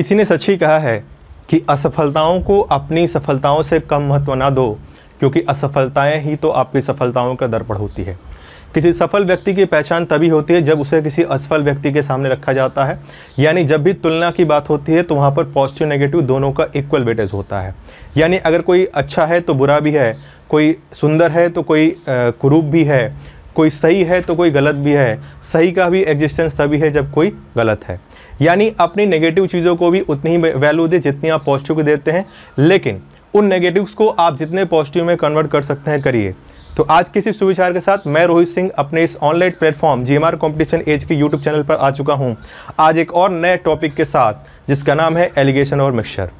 किसी ने सच ही कहा है कि असफलताओं को अपनी सफलताओं से कम महत्व ना दो क्योंकि असफलताएं ही तो आपकी सफलताओं का दर्पण होती है किसी सफल व्यक्ति की पहचान तभी होती है जब उसे किसी असफल व्यक्ति के सामने रखा जाता है यानी जब भी तुलना की बात होती है तो वहाँ पर पॉजिटिव नेगेटिव दोनों का इक्वल वेटेज होता है यानी अगर कोई अच्छा है तो बुरा भी है कोई सुंदर है तो कोई कुरूप भी है कोई सही है तो कोई गलत भी है सही का भी एग्जिस्टेंस तभी है जब कोई गलत है यानी अपनी नेगेटिव चीज़ों को भी उतनी ही वैल्यू दे जितनी आप पॉजिटिव को देते हैं लेकिन उन नेगेटिव्स को आप जितने पॉजिटिव में कन्वर्ट कर सकते हैं करिए तो आज किसी सुविचार के साथ मैं रोहित सिंह अपने इस online platform G M R competition edge के यूट्यूब चैनल पर आ चुका हूँ आज एक और नए टॉपिक के साथ जिसका नाम है एलिगेशन और मिक्सचर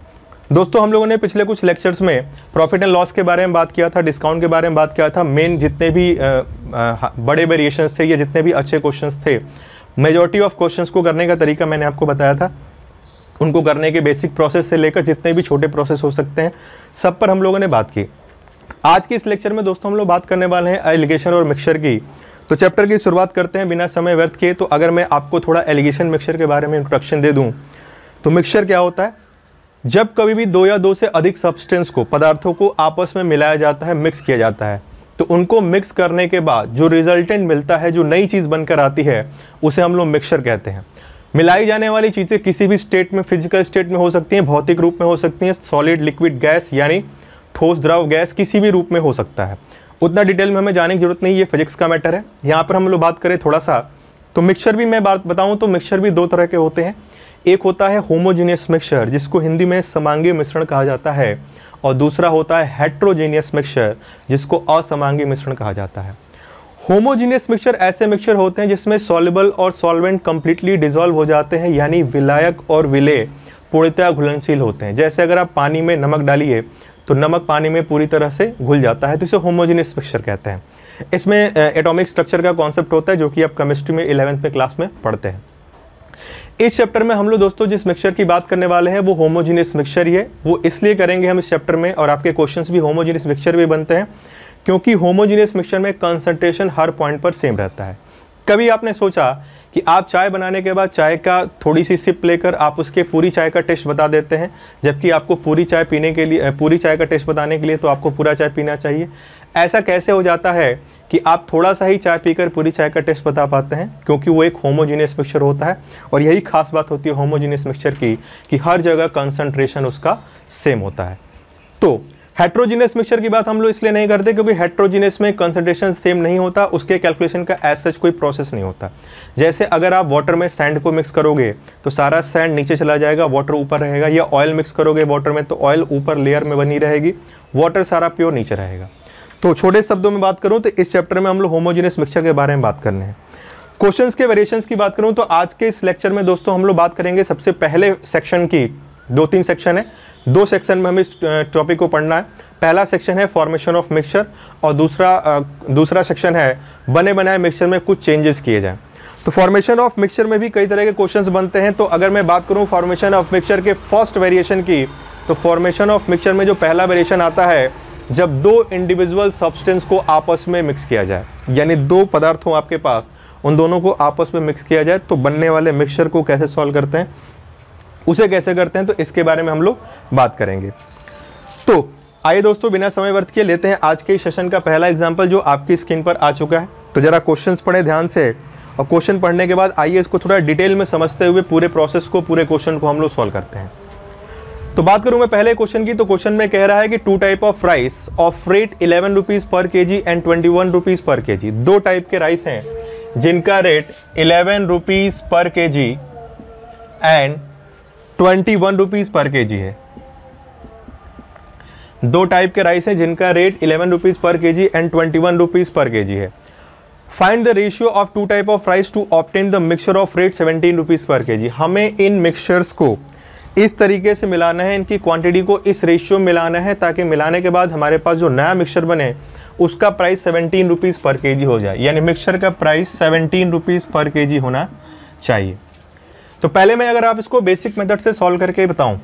दोस्तों हम लोगों ने पिछले कुछ लेक्चर्स में प्रॉफिट एंड लॉस के बारे में बात किया था डिस्काउंट के बारे में बात किया था मेन जितने भी आ, आ, बड़े वेरिएशंस थे या जितने भी अच्छे क्वेश्चंस थे मेजोरिटी ऑफ क्वेश्चन को करने का तरीका मैंने आपको बताया था उनको करने के बेसिक प्रोसेस से लेकर जितने भी छोटे प्रोसेस हो सकते हैं सब पर हम लोगों ने बात की आज के इस लेक्चर में दोस्तों हम लोग बात करने वाले हैं एलिगेशन और मिक्सर की तो चैप्टर की शुरुआत करते हैं बिना समय व्यर्थ किए तो अगर मैं आपको थोड़ा एलिगेशन मिक्सर के बारे में इंट्रोडक्शन दे दूँ तो मिक्सचर क्या होता है जब कभी भी दो या दो से अधिक सब्सटेंस को पदार्थों को आपस में मिलाया जाता है मिक्स किया जाता है तो उनको मिक्स करने के बाद जो रिजल्टेंट मिलता है जो नई चीज़ बनकर आती है उसे हम लोग मिक्सचर कहते हैं मिलाई जाने वाली चीज़ें किसी भी स्टेट में फिजिकल स्टेट में हो सकती हैं भौतिक रूप में हो सकती हैं सॉलिड लिक्विड गैस यानी ठोस द्रव गैस किसी भी रूप में हो सकता है उतना डिटेल में हमें जाने की ज़रूरत नहीं ये फिजिक्स का मैटर है यहाँ पर हम लोग बात करें थोड़ा सा तो मिक्सचर भी मैं बात बताऊँ तो मिक्सचर भी दो तरह के होते हैं एक होता है होमोजीनियस मिक्सचर जिसको हिंदी में समांगी मिश्रण कहा जाता है और दूसरा होता है हेट्रोजेनियस मिक्सचर जिसको असमांगी मिश्रण कहा जाता है होमोजीनियस मिक्सचर ऐसे मिक्सचर होते हैं जिसमें सॉलिबल और सॉल्वेंट कम्प्लीटली डिजॉल्व हो जाते हैं यानी विलायक और विले पूर्णतया घुलनशील होते हैं जैसे अगर आप पानी में नमक डालिए तो नमक पानी में पूरी तरह से घुल जाता है तो इसे होमोजीनियस मिक्सचर कहते हैं इसमें एटॉमिक स्ट्रक्चर का कॉन्सेप्ट होता है जो कि आप केमिस्ट्री में इलेवेंथ में क्लास में पढ़ते हैं इस चैप्टर में हम लोग दोस्तों जिस मिक्सचर की बात करने वाले हैं वो होमोजीनियस मिक्सचर ही है वो इसलिए करेंगे हम इस चैप्टर में और आपके क्वेश्चंस भी होमोजीनियस मिक्सचर भी बनते हैं क्योंकि होमोजीनियस मिक्सचर में कंसंट्रेशन हर पॉइंट पर सेम रहता है कभी आपने सोचा कि आप चाय बनाने के बाद चाय का थोड़ी सी सिप लेकर आप उसके पूरी चाय का टेस्ट बता देते हैं जबकि आपको पूरी चाय पीने के लिए पूरी चाय का टेस्ट बताने के लिए तो आपको पूरा चाय पीना चाहिए ऐसा कैसे हो जाता है कि आप थोड़ा सा ही चाय पीकर पूरी चाय का टेस्ट बता पाते हैं क्योंकि वो एक होमोजीनियस मिक्सचर होता है और यही खास बात होती है होमोजीनियस मिक्सचर की कि हर जगह कंसनट्रेशन उसका सेम होता है तो हेट्रोजीनियस मिक्सचर की बात हम लोग इसलिए नहीं करते क्योंकि हेट्रोजीनियस में कंसनट्रेशन सेम नहीं होता उसके कैलकुलेशन का एज सच कोई प्रोसेस नहीं होता जैसे अगर आप वाटर में सैंड को मिक्स करोगे तो सारा सैंड नीचे चला जाएगा वाटर ऊपर रहेगा या ऑयल मिक्स करोगे वाटर में तो ऑयल ऊपर लेयर में बनी रहेगी वाटर सारा प्योर नीचे रहेगा तो छोटे शब्दों में बात करूँ तो इस चैप्टर में हम लोग होमोजीनियस मिक्सचर के बारे में बात करने हैं क्वेश्चंस के वेरिएशंस की बात करूं तो आज के इस लेक्चर में दोस्तों हम लोग बात करेंगे सबसे पहले सेक्शन की दो तीन सेक्शन है दो सेक्शन में हमें इस टॉपिक को पढ़ना है पहला सेक्शन है फॉर्मेशन ऑफ मिक्सचर और दूसरा दूसरा सेक्शन है बने बनाए मिक्सचर में कुछ चेंजेस किए जाएँ तो फॉर्मेशन ऑफ मिक्सचर में भी कई तरह के क्वेश्चंस बनते हैं तो अगर मैं बात करूं फॉर्मेशन ऑफ मिक्सचर के फर्स्ट वेरिएशन की तो फॉर्मेशन ऑफ मिक्सचर में जो पहला वेरिएशन आता है जब दो इंडिविजुअल सब्सटेंस को आपस में मिक्स किया जाए यानी दो पदार्थ हो आपके पास उन दोनों को आपस में मिक्स किया जाए तो बनने वाले मिक्सचर को कैसे सॉल्व करते हैं उसे कैसे करते हैं तो इसके बारे में हम लोग बात करेंगे तो आइए दोस्तों बिना समय व्यर्थ किए लेते हैं आज के सेशन का पहला एग्जाम्पल जो आपकी स्क्रीन पर आ चुका है तो ज़रा क्वेश्चन पढ़े ध्यान से और क्वेश्चन पढ़ने के बाद आइए इसको थोड़ा डिटेल में समझते हुए पूरे प्रोसेस को पूरे क्वेश्चन को हम लोग सॉल्व करते हैं तो बात करूं मैं पहले क्वेश्चन की तो क्वेश्चन में कह रहा है कि two type of rice of rate eleven rupees पर K G and twenty one rupees पर के जी दो टाइप के राइस हैं जिनका रेट इलेवन रुपीज पर K G and twenty one rupees पर के जी है दो टाइप के राइस हैं जिनका रेट इलेवन रुपीज पर K G and twenty one rupees पर के जी है find the ratio of two type of rice to obtain the mixture of rate seventeen rupees पर K जी हमें इन मिक्सचर्स को इस तरीके से मिलाना है इनकी क्वांटिटी को इस रेशियो में मिलाना है ताकि मिलाने के बाद हमारे पास जो नया मिक्सचर बने उसका प्राइस सेवनटीन रुपीज़ पर के हो जाए यानी मिक्सचर का प्राइस सेवनटीन रुपीज़ पर के होना चाहिए तो पहले मैं अगर आप इसको बेसिक मेथड से सॉल्व करके बताऊँ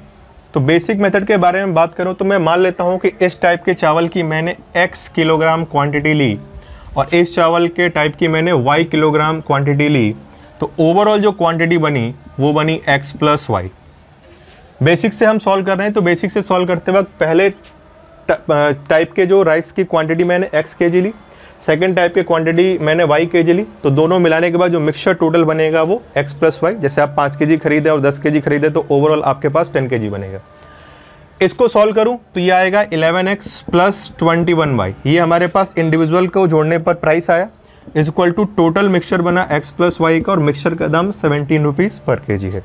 तो बेसिक मेथड के बारे में बात करूँ तो मैं मान लेता हूँ कि इस टाइप के चावल की मैंने एक्स किलोग्राम क्वान्टिटी ली और इस चावल के टाइप की मैंने वाई किलोग्राम क्वान्टिटी ली तो ओवरऑल जो क्वान्टिटी बनी वो बनी एक्स प्लस वाई बेसिक से हम सॉल्व कर रहे हैं तो बेसिक से सॉल्व करते वक्त पहले टाइप के जो राइस की क्वांटिटी मैंने एक्स के जी ली सेकेंड टाइप के क्वांटिटी मैंने वाई के जी ली तो दोनों मिलाने के बाद जो मिक्सचर टोटल बनेगा वो एक्स प्लस वाई जैसे आप पाँच के जी खरीदें और दस के जी खरीदें तो ओवरऑल आपके पास टेन के जी बनेगा इसको सॉल्व करूं तो ये आएगा eleven X plus twenty one Y ये हमारे पास इंडिविजुअल को जोड़ने पर प्राइस आया is equal to total mixture बना एक्स प्लस वाई का और मिक्सचर का दाम seventeen rupees per K G है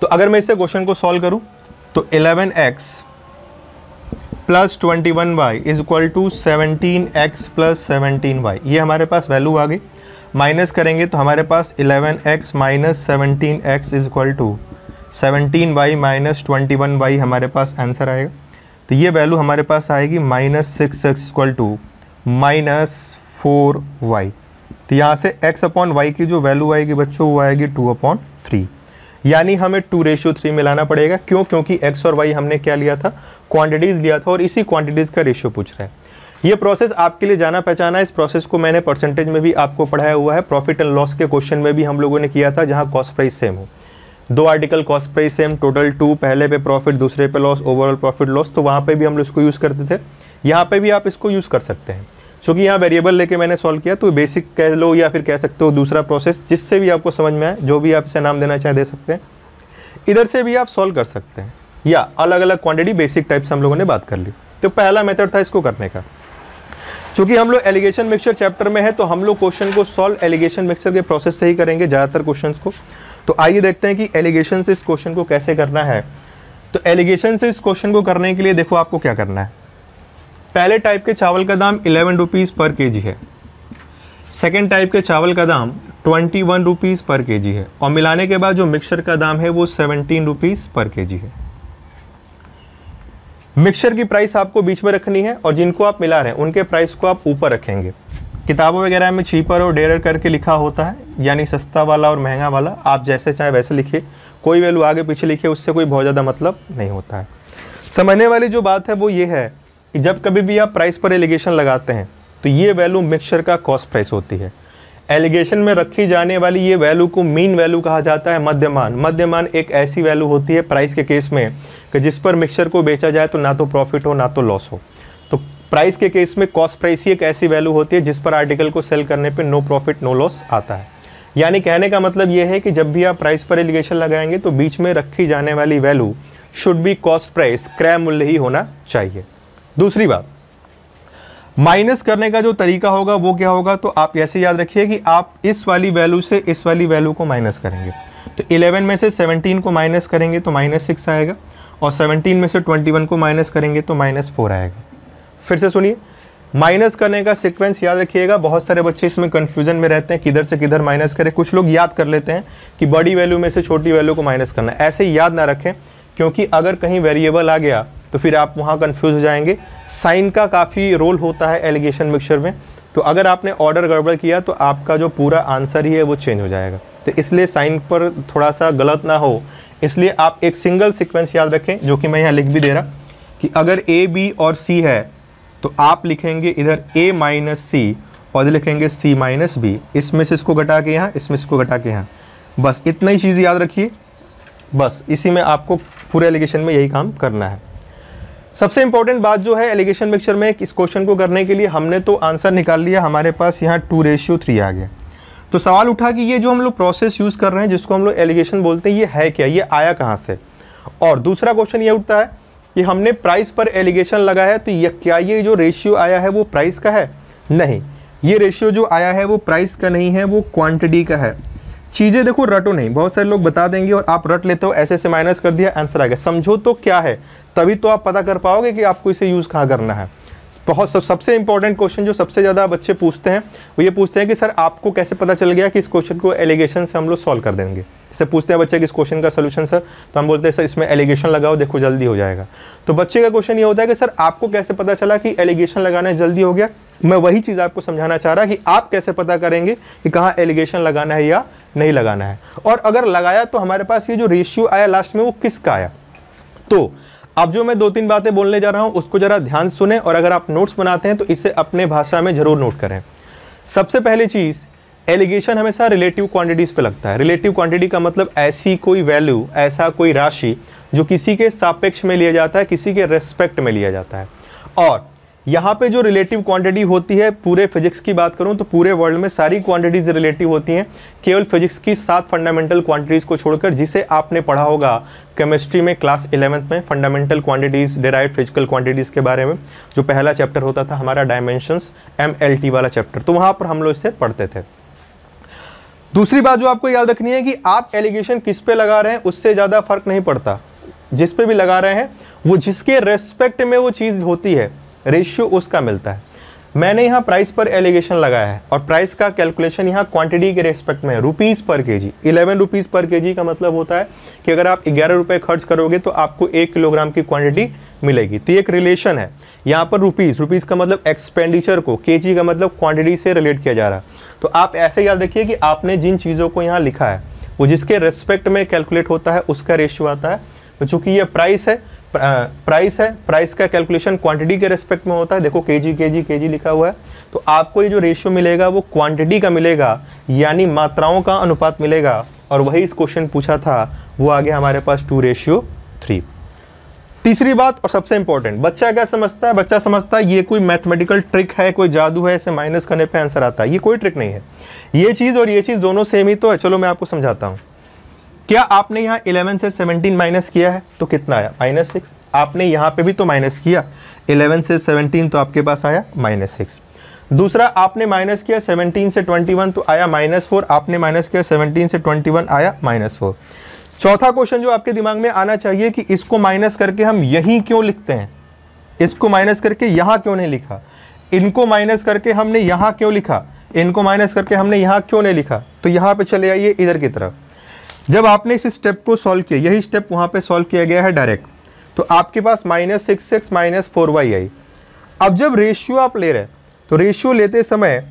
तो अगर मैं इसे क्वेश्चन को सॉल्व करूँ तो 11x X plus twenty one Y is equal to seventeen X plus seventeen Y ये हमारे पास वैल्यू आ गई माइनस करेंगे तो हमारे पास eleven X minus seventeen X is equal to seventeen Y minus twenty one Y हमारे पास आंसर आएगा तो ये वैल्यू हमारे पास आएगी minus six X equal to minus four Y तो यहाँ से एक्स अपॉन वाई की जो वैल्यू आएगी बच्चों वो आएगी टू अपॉन थ्री यानी हमें टू रेशियो थ्री में लाना पड़ेगा क्यों क्योंकि एक्स और वाई हमने क्या लिया था क्वांटिटीज़ लिया था और इसी क्वांटिटीज़ का रेशियो पूछ रहे हैं ये प्रोसेस आपके लिए जाना पहचाना है इस प्रोसेस को मैंने परसेंटेज में भी आपको पढ़ाया हुआ है प्रॉफिट एंड लॉस के क्वेश्चन में भी हम लोगों ने किया था जहाँ कॉस्ट प्राइस सेम हो दो article cost price same total two पहले पे प्रॉफिट दूसरे पे लॉस ओवरऑल प्रॉफिट लॉस तो वहाँ पे भी हम लोग इसको यूज़ करते थे यहाँ पे भी आप इसको यूज़ कर सकते हैं चूँकि यहाँ वेरिएबल लेके मैंने सॉल्व किया तो बेसिक कह लो या फिर कह सकते हो दूसरा प्रोसेस जिससे भी आपको समझ में आए जो भी आप इसे नाम देना चाहे दे सकते हैं इधर से भी आप सॉल्व कर सकते हैं या अलग अलग क्वांटिटी बेसिक टाइप से हम लोगों ने बात कर ली तो पहला मेथड था इसको करने का चूँकि हम लोग एलिगेशन मिक्सचर चैप्टर में है तो हम लोग क्वेश्चन को सॉल्व एलिगेशन मिक्सचर के प्रोसेस से ही करेंगे ज़्यादातर क्वेश्चन को तो आइए देखते हैं कि एलिगेशन से इस क्वेश्चन को कैसे करना है तो एलिगेशन से इस क्वेश्चन को करने के लिए देखो आपको क्या करना है पहले टाइप के चावल का दाम eleven rupees per K G है सेकेंड टाइप के चावल का दाम twenty one rupees per K G है और मिलाने के बाद जो मिक्सर का दाम है वो seventeen rupees per K G है मिक्सर की प्राइस आपको बीच में रखनी है और जिनको आप मिला रहे हैं उनके प्राइस को आप ऊपर रखेंगे किताबों वगैरह में चीपर और डेरर करके लिखा होता है यानी सस्ता वाला और महंगा वाला आप जैसे चाहे वैसे लिखिए कोई वैल्यू आगे पीछे लिखिए उससे कोई बहुत ज़्यादा मतलब नहीं होता है समझने वाली जो बात है वो ये है कि जब कभी भी आप प्राइस पर एलिगेशन लगाते हैं तो ये वैल्यू मिक्सचर का कॉस्ट प्राइस होती है एलिगेशन में रखी जाने वाली ये वैल्यू को मीन वैल्यू कहा जाता है मध्यमान मध्यमान एक ऐसी वैल्यू होती है प्राइस के केस में कि जिस पर मिक्सचर को बेचा जाए तो ना तो प्रॉफिट हो ना तो लॉस हो तो प्राइस के केस में कॉस्ट प्राइस ही एक ऐसी वैल्यू होती है जिस पर आर्टिकल को सेल करने पर नो प्रॉफिट नो लॉस आता है यानी कहने का मतलब ये है कि जब भी आप प्राइस पर एलिगेशन लगाएंगे तो बीच में रखी जाने वाली value should be cost price क्रय मूल्य ही होना चाहिए दूसरी बात माइनस करने का जो तरीका होगा वो क्या होगा तो आप ऐसे याद रखिए कि आप इस वाली वैल्यू से इस वाली वैल्यू को माइनस करेंगे तो 11 में से 17 को माइनस करेंगे तो माइनस सिक्स आएगा और 17 में से 21 को माइनस करेंगे तो माइनस फोर आएगा फिर से सुनिए माइनस करने का सीक्वेंस याद रखिएगा बहुत सारे बच्चे इसमें कन्फ्यूजन में रहते हैं किधर से किधर माइनस करें कुछ लोग याद कर लेते हैं कि बड़ी वैल्यू में से छोटी वैल्यू को माइनस करना ऐसे याद ना रखें क्योंकि अगर कहीं वेरिएबल आ गया तो फिर आप वहाँ कन्फ्यूज़ हो जाएंगे साइन का काफ़ी रोल होता है एलिगेशन मिक्सचर में तो अगर आपने ऑर्डर गड़बड़ किया तो आपका जो पूरा आंसर ही है वो चेंज हो जाएगा तो इसलिए साइन पर थोड़ा सा गलत ना हो इसलिए आप एक सिंगल सीक्वेंस याद रखें जो कि मैं यहाँ लिख भी दे रहा कि अगर ए बी और सी है तो आप लिखेंगे इधर ए माइनस सी और इधर लिखेंगे सी माइनस बी इसमें से इसको घटा के यहाँ इसमें इसको घटा के यहाँ बस इतना ही चीज़ याद रखिए बस इसी में आपको पूरे एलिगेशन में यही काम करना है सबसे इंपॉर्टेंट बात जो है एलिगेशन मिक्सचर में इस क्वेश्चन को करने के लिए हमने तो आंसर निकाल लिया हमारे पास यहाँ टू रेशियो थ्री आ गया तो सवाल उठा कि ये जो हम लोग प्रोसेस यूज़ कर रहे हैं जिसको हम लोग एलिगेशन बोलते हैं ये है क्या ये आया कहाँ से और दूसरा क्वेश्चन ये उठता है कि हमने प्राइस पर एलिगेशन लगा है तो ये क्या ये जो रेशियो आया है वो प्राइस का है नहीं ये रेशियो जो आया है वो प्राइस का नहीं है वो क्वांटिटी का है चीज़ें देखो रटो नहीं बहुत सारे लोग बता देंगे और आप रट लेते हो ऐसे ऐसे माइनस कर दिया आंसर आ गया समझो तो क्या है तभी तो आप पता कर पाओगे कि आपको इसे यूज़ कहाँ करना है बहुत सब सबसे इंपॉर्टेंट क्वेश्चन जो सबसे ज़्यादा बच्चे पूछते हैं वो ये पूछते हैं कि सर आपको कैसे पता चल गया कि इस क्वेश्चन को एलिगेशन से हम लोग सॉल्व कर देंगे से पूछते हैं बच्चे कि इस क्वेश्चन का सोल्यूशन सर तो हम बोलते हैं सर इसमें एलिगेशन लगाओ देखो जल्दी हो जाएगा तो बच्चे का क्वेश्चन ये होता है कि सर आपको कैसे पता चला कि एलिगेशन लगाना जल्दी हो गया मैं वही चीज़ आपको समझाना चाह रहा कि आप कैसे पता करेंगे कि कहाँ एलिगेशन लगाना है या नहीं लगाना है और अगर लगाया तो हमारे पास ये जो रेशियो आया लास्ट में वो किसका आया तो अब जो मैं दो तीन बातें बोलने जा रहा हूँ उसको ज़रा ध्यान सुने और अगर आप नोट्स बनाते हैं तो इसे अपने भाषा में ज़रूर नोट करें सबसे पहली चीज़ एलिगेशन हमेशा रिलेटिव क्वांटिटीज़ पे लगता है रिलेटिव क्वांटिटी का मतलब ऐसी कोई वैल्यू ऐसा कोई राशि जो किसी के सापेक्ष में लिया जाता है किसी के रेस्पेक्ट में लिया जाता है और यहाँ पे जो रिलेटिव क्वांटिटी होती है पूरे फिजिक्स की बात करूँ तो पूरे वर्ल्ड में सारी क्वांटिटीज़ रिलेटिव होती हैं केवल फिजिक्स की सात फंडामेंटल क्वांटिटीज़ को छोड़कर जिसे आपने पढ़ा होगा केमिस्ट्री में क्लास इलेवंथ में fundamental quantities derive physical quantities के बारे में जो पहला चैप्टर होता था हमारा डायमेंशंस एम वाला चैप्टर तो वहाँ पर हम लोग इसे पढ़ते थे दूसरी बात जो आपको याद रखनी है कि आप एलिगेशन किस पे लगा रहे हैं उससे ज़्यादा फर्क नहीं पड़ता जिस पे भी लगा रहे हैं वो जिसके रेस्पेक्ट में वो चीज़ होती है रेशियो उसका मिलता है मैंने यहाँ प्राइस पर एलिगेशन लगाया है और प्राइस का कैलकुलेशन यहाँ क्वांटिटी के रेस्पेक्ट में है रुपीज़ पर के जी इलेवन रुपीज़ पर के जी का मतलब होता है कि अगर आप ग्यारह रुपये खर्च करोगे तो आपको एक किलोग्राम की क्वांटिटी मिलेगी तो एक रिलेशन है यहाँ पर रुपीज़ रुपीज़ का मतलब एक्सपेंडिचर को के जी का मतलब क्वान्टिटी से रिलेट किया जा रहा है तो आप ऐसे याद रखिए कि आपने जिन चीज़ों को यहाँ लिखा है वो जिसके रेस्पेक्ट में कैलकुलेट होता है उसका रेशियो आता है तो चूँकि ये प्राइस है प्राइस है प्राइस का कैलकुलेशन क्वांटिटी के रेस्पेक्ट में होता है देखो के जी के जी के जी लिखा हुआ है तो आपको ये जो रेशियो मिलेगा वो क्वांटिटी का मिलेगा यानी मात्राओं का अनुपात मिलेगा और वही इस क्वेश्चन पूछा था वो आ गया हमारे पास टू रेशियो थ्री तीसरी बात और सबसे इंपॉर्टेंट बच्चा क्या समझता है बच्चा समझता है ये कोई मैथमेटिकल ट्रिक है कोई जादू है इसे माइनस करने पर आंसर आता है ये कोई ट्रिक नहीं है ये चीज़ और ये चीज़ दोनों सेम ही तो है चलो मैं आपको समझाता हूँ क्या आपने यहाँ इलेवन से सेवनटीन माइनस किया है तो कितना आया माइनस सिक्स आपने यहाँ पे भी तो माइनस किया इलेवन से सेवनटीन तो आपके पास आया माइनस सिक्स दूसरा आपने माइनस किया सेवनटीन से ट्वेंटी वन तो आया माइनस फोर आपने माइनस किया सेवनटीन से ट्वेंटी वन आया माइनस फोर चौथा क्वेश्चन जो आपके दिमाग में आना चाहिए कि इसको माइनस करके हम यहीं क्यों लिखते हैं इसको माइनस करके यहाँ क्यों नहीं लिखा इनको माइनस करके हमने यहाँ क्यों लिखा इनको माइनस करके हमने यहाँ क्यों नहीं लिखा तो यहाँ पे चले आइए इधर की तरफ जब आपने इस स्टेप को सॉल्व किया यही स्टेप वहाँ पे सॉल्व किया गया है डायरेक्ट तो आपके पास minus six six minus four Y आई अब जब रेशियो आप ले रहे तो रेशियो लेते समय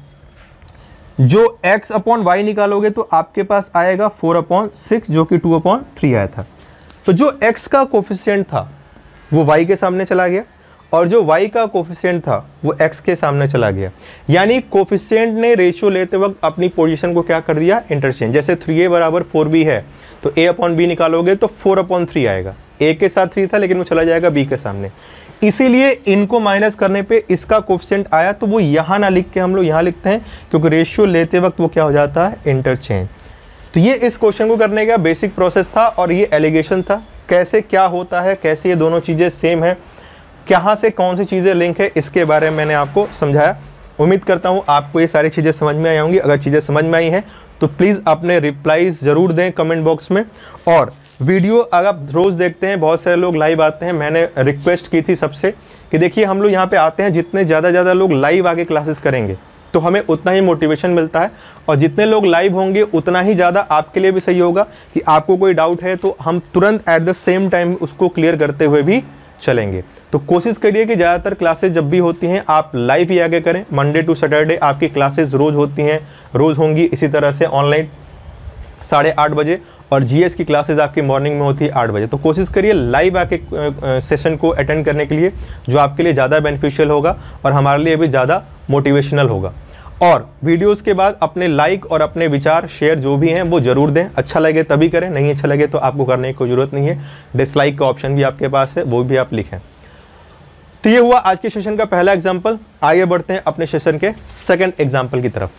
जो x अपॉन वाई निकालोगे तो आपके पास आएगा फोर अपॉन सिक्स जो कि टू अपॉन थ्री आया था तो जो x का कोफिशियंट था वो y के सामने चला गया और जो y का कोफिशियंट था वो x के सामने चला गया यानी कोफिशियंट ने रेशियो लेते वक्त अपनी पोजीशन को क्या कर दिया इंटरचेंज जैसे 3a ए बराबर फोर है तो a अपॉन बी निकालोगे तो 4 अपॉन थ्री आएगा a के साथ 3 था लेकिन वो चला जाएगा b के सामने इसीलिए इनको माइनस करने पे इसका कोफिशेंट आया तो वो यहाँ ना लिख के हम लोग यहाँ लिखते हैं क्योंकि रेशियो लेते वक्त वो क्या हो जाता है इंटरचेंज तो ये इस क्वेश्चन को करने का बेसिक प्रोसेस था और ये एलिगेशन था कैसे क्या होता है कैसे ये दोनों चीज़ें सेम हैं कहाँ से कौन सी चीज़ें लिंक है इसके बारे में मैंने आपको समझाया उम्मीद करता हूँ आपको ये सारी चीज़ें समझ में आई होंगी अगर चीज़ें समझ में आई हैं तो प्लीज़ अपने रिप्लाईज ज़रूर दें कमेंट बॉक्स में और वीडियो अगर आप रोज़ देखते हैं बहुत सारे लोग लाइव आते हैं मैंने रिक्वेस्ट की थी सबसे कि देखिए हम लोग यहाँ पे आते हैं जितने ज़्यादा ज़्यादा लोग लाइव आके क्लासेस करेंगे तो हमें उतना ही मोटिवेशन मिलता है और जितने लोग लाइव होंगे उतना ही ज़्यादा आपके लिए भी सही होगा कि आपको कोई डाउट है तो हम तुरंत एट द सेम टाइम उसको क्लियर करते हुए भी चलेंगे तो कोशिश करिए कि ज़्यादातर क्लासेज जब भी होती हैं आप लाइव ही आगे करें मंडे टू सैटरडे आपकी क्लासेज रोज़ होती हैं रोज़ होंगी इसी तरह से ऑनलाइन साढ़े आठ बजे और जीएस की क्लासेज आपकी मॉर्निंग में होती है आठ बजे तो कोशिश करिए लाइव आके सेशन को अटेंड करने के लिए जो आपके लिए ज़्यादा बेनिफिशियल होगा और हमारे लिए भी ज़्यादा मोटिवेशनल होगा और वीडियोस के बाद अपने लाइक और अपने विचार शेयर जो भी हैं वो ज़रूर दें अच्छा लगे तभी करें नहीं अच्छा लगे तो आपको करने की कोई ज़रूरत नहीं है डिसलाइक का ऑप्शन भी आपके पास है वो भी आप लिखें तो ये हुआ आज के सेशन का पहला एग्जाम्पल आगे बढ़ते हैं अपने सेशन के सेकेंड एग्जाम्पल की तरफ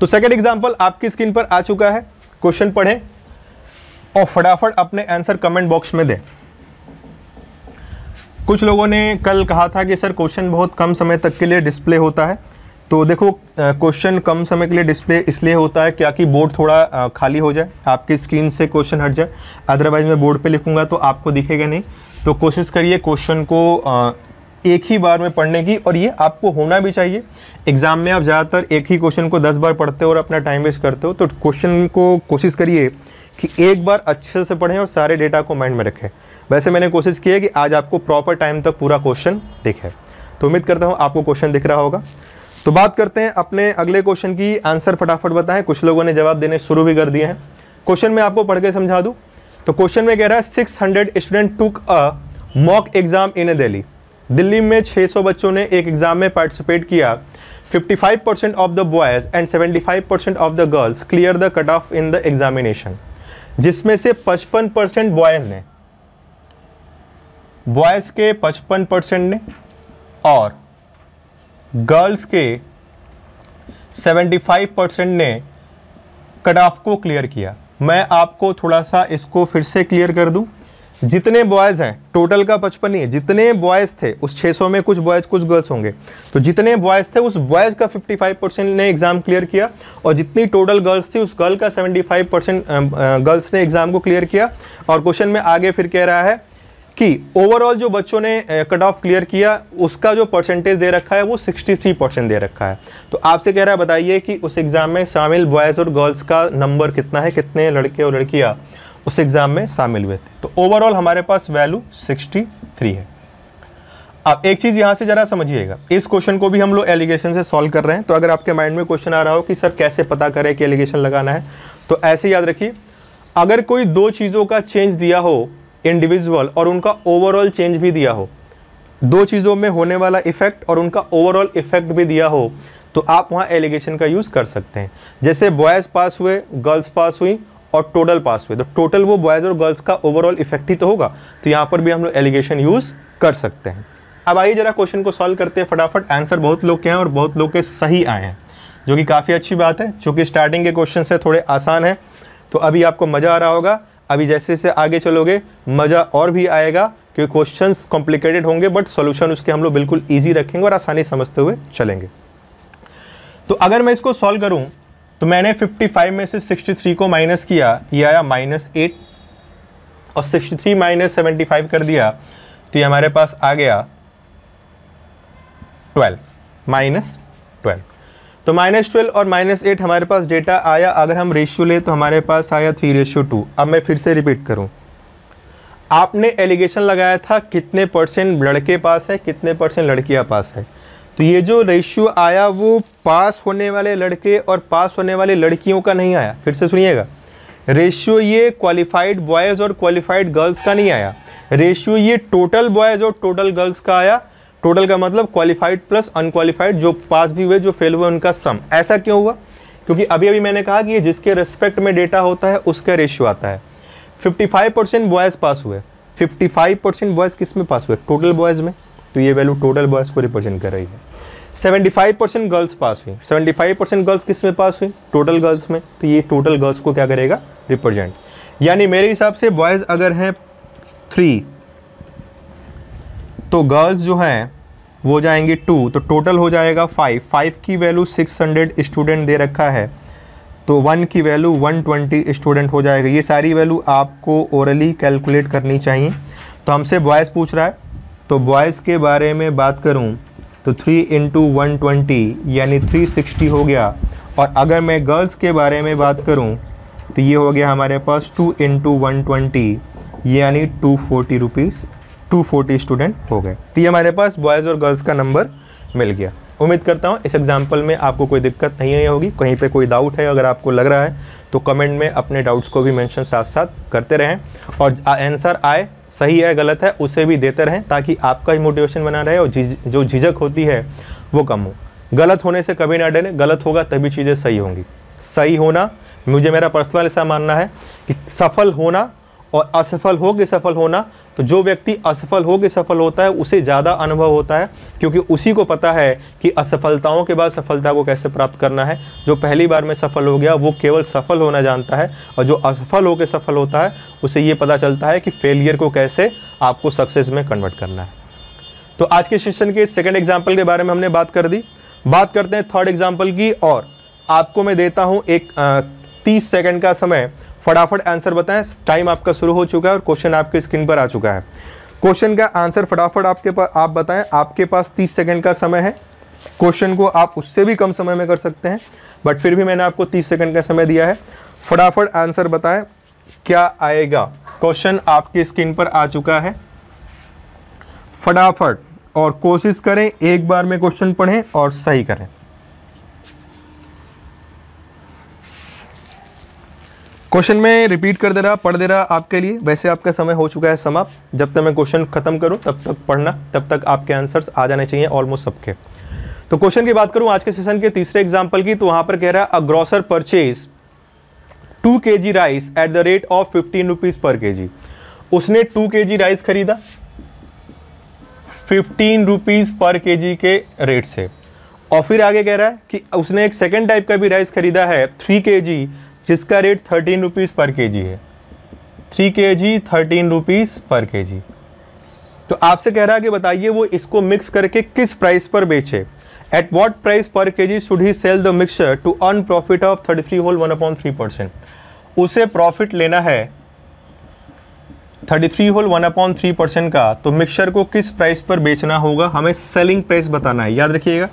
तो सेकेंड एग्जाम्पल आपकी स्क्रीन पर आ चुका है क्वेश्चन पढ़ें और फटाफट अपने आंसर कमेंट बॉक्स में दें कुछ लोगों ने कल कहा था कि सर क्वेश्चन बहुत कम समय तक के लिए डिस्प्ले होता है तो देखो क्वेश्चन कम समय के लिए डिस्प्ले इसलिए होता है क्या कि बोर्ड थोड़ा खाली हो जाए आपकी स्क्रीन से क्वेश्चन हट जाए अदरवाइज मैं बोर्ड पे लिखूंगा तो आपको दिखेगा नहीं तो कोशिश करिए क्वेश्चन को एक ही बार में पढ़ने की और ये आपको होना भी चाहिए एग्ज़ाम में आप ज़्यादातर एक ही क्वेश्चन को दस बार पढ़ते हो और अपना टाइम वेस्ट करते हो तो क्वेश्चन को कोशिश करिए कि एक बार अच्छे से पढ़ें और सारे डेटा को माइंड में रखें वैसे मैंने कोशिश की है कि आज आपको प्रॉपर टाइम तक पूरा क्वेश्चन दिखे तो उम्मीद करता हूँ आपको क्वेश्चन दिख रहा होगा तो बात करते हैं अपने अगले क्वेश्चन की आंसर फटाफट बताएं कुछ लोगों ने जवाब देने शुरू भी कर दिए हैं क्वेश्चन मैं आपको पढ़ के समझा दूँ तो क्वेश्चन में कह रहा है six hundred student took a mock exam in Delhi Delhi में 600 बच्चों ने एक एग्ज़ाम में पार्टिसिपेट किया 55 percent of the boys and 75 percent of the girls clear the cut off in the examination जिसमें से 55 परसेंट बॉयज़ ने बॉयज़ के 55 परसेंट ने और गर्ल्स के 75 परसेंट ने कट ऑफ को क्लियर किया मैं आपको थोड़ा सा इसको फिर से क्लियर कर दूँ जितने बॉयज़ हैं टोटल का पचपन ही है जितने बॉयज़ थे उस 600 में कुछ बॉयज़ कुछ गर्ल्स होंगे तो जितने बॉयज़ थे उस बॉयज़ का 55 परसेंट ने एग्ज़ाम क्लियर किया और जितनी टोटल गर्ल्स थी उस गर्ल का 75 परसेंट गर्ल्स ने एग्ज़ाम को क्लियर किया और क्वेश्चन में आगे फिर कह रहा है कि ओवरऑल जो बच्चों ने कट ऑफ क्लियर किया उसका जो परसेंटेज दे रखा है वो 63 परसेंट दे रखा है तो आपसे कह रहा है बताइए कि उस एग्ज़ाम में शामिल बॉयज़ और गर्ल्स का नंबर कितना है कितने लड़के और लड़कियाँ उस एग्ज़ाम में शामिल हुए थे तो ओवरऑल हमारे पास वैल्यू 63 है अब एक चीज़ यहाँ से ज़रा समझिएगा इस क्वेश्चन को भी हम लोग एलिगेशन से सॉल्व कर रहे हैं तो अगर आपके माइंड में क्वेश्चन आ रहा हो कि सर कैसे पता करें कि एलिगेशन लगाना है तो ऐसे याद रखिए अगर कोई दो चीज़ों का चेंज दिया हो इंडिविजुअल और उनका ओवरऑल चेंज भी दिया हो दो चीज़ों में होने वाला इफेक्ट और उनका ओवरऑल इफेक्ट भी दिया हो तो आप वहाँ एलिगेशन का यूज़ कर सकते हैं जैसे बॉयज़ पास हुए गर्ल्स पास हुई और टोटल पास हुए तो टोटल वो बॉयज़ और गर्ल्स का ओवरऑल इफेक्ट ही तो होगा तो यहाँ पर भी हम लोग एलिगेशन यूज़ कर सकते हैं अब आइए जरा क्वेश्चन को सॉल्व करते हैं फटाफट आंसर बहुत लोग के हैं और बहुत लोग के सही आए हैं जो कि काफ़ी अच्छी बात है चूँकि स्टार्टिंग के क्वेश्चन से थोड़े आसान हैं तो अभी आपको मज़ा आ रहा होगा अभी जैसे जैसे आगे चलोगे मज़ा और भी आएगा क्योंकि क्वेश्चंस कॉम्प्लिकेटेड होंगे बट सॉल्यूशन उसके हम लोग बिल्कुल ईजी रखेंगे और आसानी समझते हुए चलेंगे तो अगर मैं इसको सॉल्व करूं तो मैंने 55 में से 63 को माइनस किया ये आया माइनस एट और 63 माइनस सेवेंटी कर दिया तो ये हमारे पास आ गया 12 माइनस ट्वेल्व तो माइनस ट्वेल्व और माइनस एट हमारे पास डेटा आया अगर हम रेशियो ले तो हमारे पास आया थ्री रेशियो टू अब मैं फिर से रिपीट करूँ आपने एलिगेशन लगाया था कितने परसेंट लड़के पास है कितने परसेंट लड़कियाँ पास है तो ये जो रेशियो आया वो पास होने वाले लड़के और पास होने वाले लड़कियों का नहीं आया फिर से सुनिएगा रेशियो ये क्वालिफाइड बॉयज़ और क्वालिफाइड गर्ल्स का नहीं आया रेशियो ये टोटल बॉयज़ और टोटल गर्ल्स का आया टोटल का मतलब क्वालिफाइड प्लस अनक्वालिफाइड जो पास भी हुए जो फेल हुए उनका सम ऐसा क्यों हुआ क्योंकि अभी अभी मैंने कहा कि ये जिसके रिस्पेक्ट में डेटा होता है उसका रेशियो आता है 55 परसेंट बॉयज़ पास हुए 55 परसेंट बॉयज़ किस में पास हुए टोटल बॉयज़ में तो ये वैल्यू टोटल बॉयज़ को रिप्रेजेंट कर रही है 75 परसेंट गर्ल्स पास हुई 75 परसेंट गर्ल्स किस में पास हुई टोटल गर्ल्स में तो ये टोटल गर्ल्स को क्या करेगा रिप्रेजेंट यानी मेरे हिसाब से बॉयज़ अगर हैं थ्री तो गर्ल्स जो हैं वो जाएंगी टू तो टोटल हो जाएगा फाइव फाइव की वैल्यू सिक्स हंड्रेड स्टूडेंट दे रखा है तो वन की वैल्यू वन ट्वेंटी स्टूडेंट हो जाएगा ये सारी वैल्यू आपको ओरली कैलकुलेट करनी चाहिए तो हमसे बॉयज़ पूछ रहा है तो बॉयज़ के बारे में बात करूँ तो थ्री इंटू वन ट्वेंटी यानी थ्री सिक्सटी हो गया और अगर मैं गर्ल्स के बारे में बात करूँ तो ये हो गया हमारे पास टू इंटू वन ट्वेंटी यानी टू फोर्टी रुपीज़ 240 स्टूडेंट हो गए तो ये हमारे पास बॉयज़ और गर्ल्स का नंबर मिल गया उम्मीद करता हूँ इस एग्ज़ाम्पल में आपको कोई दिक्कत नहीं आई होगी कहीं पे कोई डाउट है अगर आपको लग रहा है तो कमेंट में अपने डाउट्स को भी मेंशन साथ साथ करते रहें और आंसर आए सही है गलत है उसे भी देते रहें ताकि आपका ही मोटिवेशन बना रहे और जो झिझक होती है वो कम हो गलत होने से कभी ना डरें गलत होगा तभी चीज़ें सही होंगी सही होना मुझे मेरा पर्सनल ऐसा मानना है कि सफल होना और असफल हो कि सफल होना तो जो व्यक्ति असफल हो के सफल होता है उसे ज़्यादा अनुभव होता है क्योंकि उसी को पता है कि असफलताओं के बाद सफलता को कैसे प्राप्त करना है जो पहली बार में सफल हो गया वो केवल सफल होना जानता है और जो असफल के सफल होता है उसे ये पता चलता है कि फेलियर को कैसे आपको सक्सेस में कन्वर्ट करना है तो आज के सेशन के सेकेंड एग्जाम्पल के बारे में हमने बात कर दी बात करते हैं थर्ड एग्जाम्पल की और आपको मैं देता हूँ एक तीस सेकेंड का समय फटाफट आंसर बताएं टाइम आपका शुरू हो चुका है और क्वेश्चन आपके स्क्रीन पर आ चुका है क्वेश्चन का आंसर फटाफट आपके पास आप बताएं आपके पास 30 सेकंड का समय है क्वेश्चन को आप उससे भी कम समय में कर सकते हैं बट फिर भी मैंने आपको 30 सेकंड का समय दिया है फटाफट आंसर बताएं क्या आएगा क्वेश्चन आपके स्क्रीन पर आ चुका है फटाफट और कोशिश करें एक बार में क्वेश्चन पढ़ें और सही करें क्वेश्चन में रिपीट कर दे रहा पढ़ दे रहा आपके लिए वैसे आपका समय हो चुका है समाप्त जब तक मैं क्वेश्चन खत्म करूं तब तक पढ़ना तब तक आपके आंसर्स आ जाने चाहिए ऑलमोस्ट सबके तो क्वेश्चन की बात करूं आज के सेशन के तीसरे एग्जाम्पल की तो वहां पर कह रहा है अ grocer purchase two K G rice at the rate of fifteen rupees पर के जी उसने टू के जी राइस खरीदा फिफ्टीन रुपीज पर के जी के रेट से और फिर आगे कह रहा है कि उसने एक सेकेंड टाइप का भी राइस खरीदा है थ्री के जी जिसका rate thirteen rupees per K G है थ्री के जी थर्टीन रुपीज़ पर के जी तो आपसे कह रहा है कि बताइए वो इसको मिक्स करके किस प्राइस पर बेचे at what price per K G should he sell the mixture to earn profit of thirty three whole one upon three percent उसे प्रॉफिट लेना है thirty three whole one upon three percent का तो mixture को किस price पर बेचना होगा हमें सेलिंग प्राइस बताना है याद रखिएगा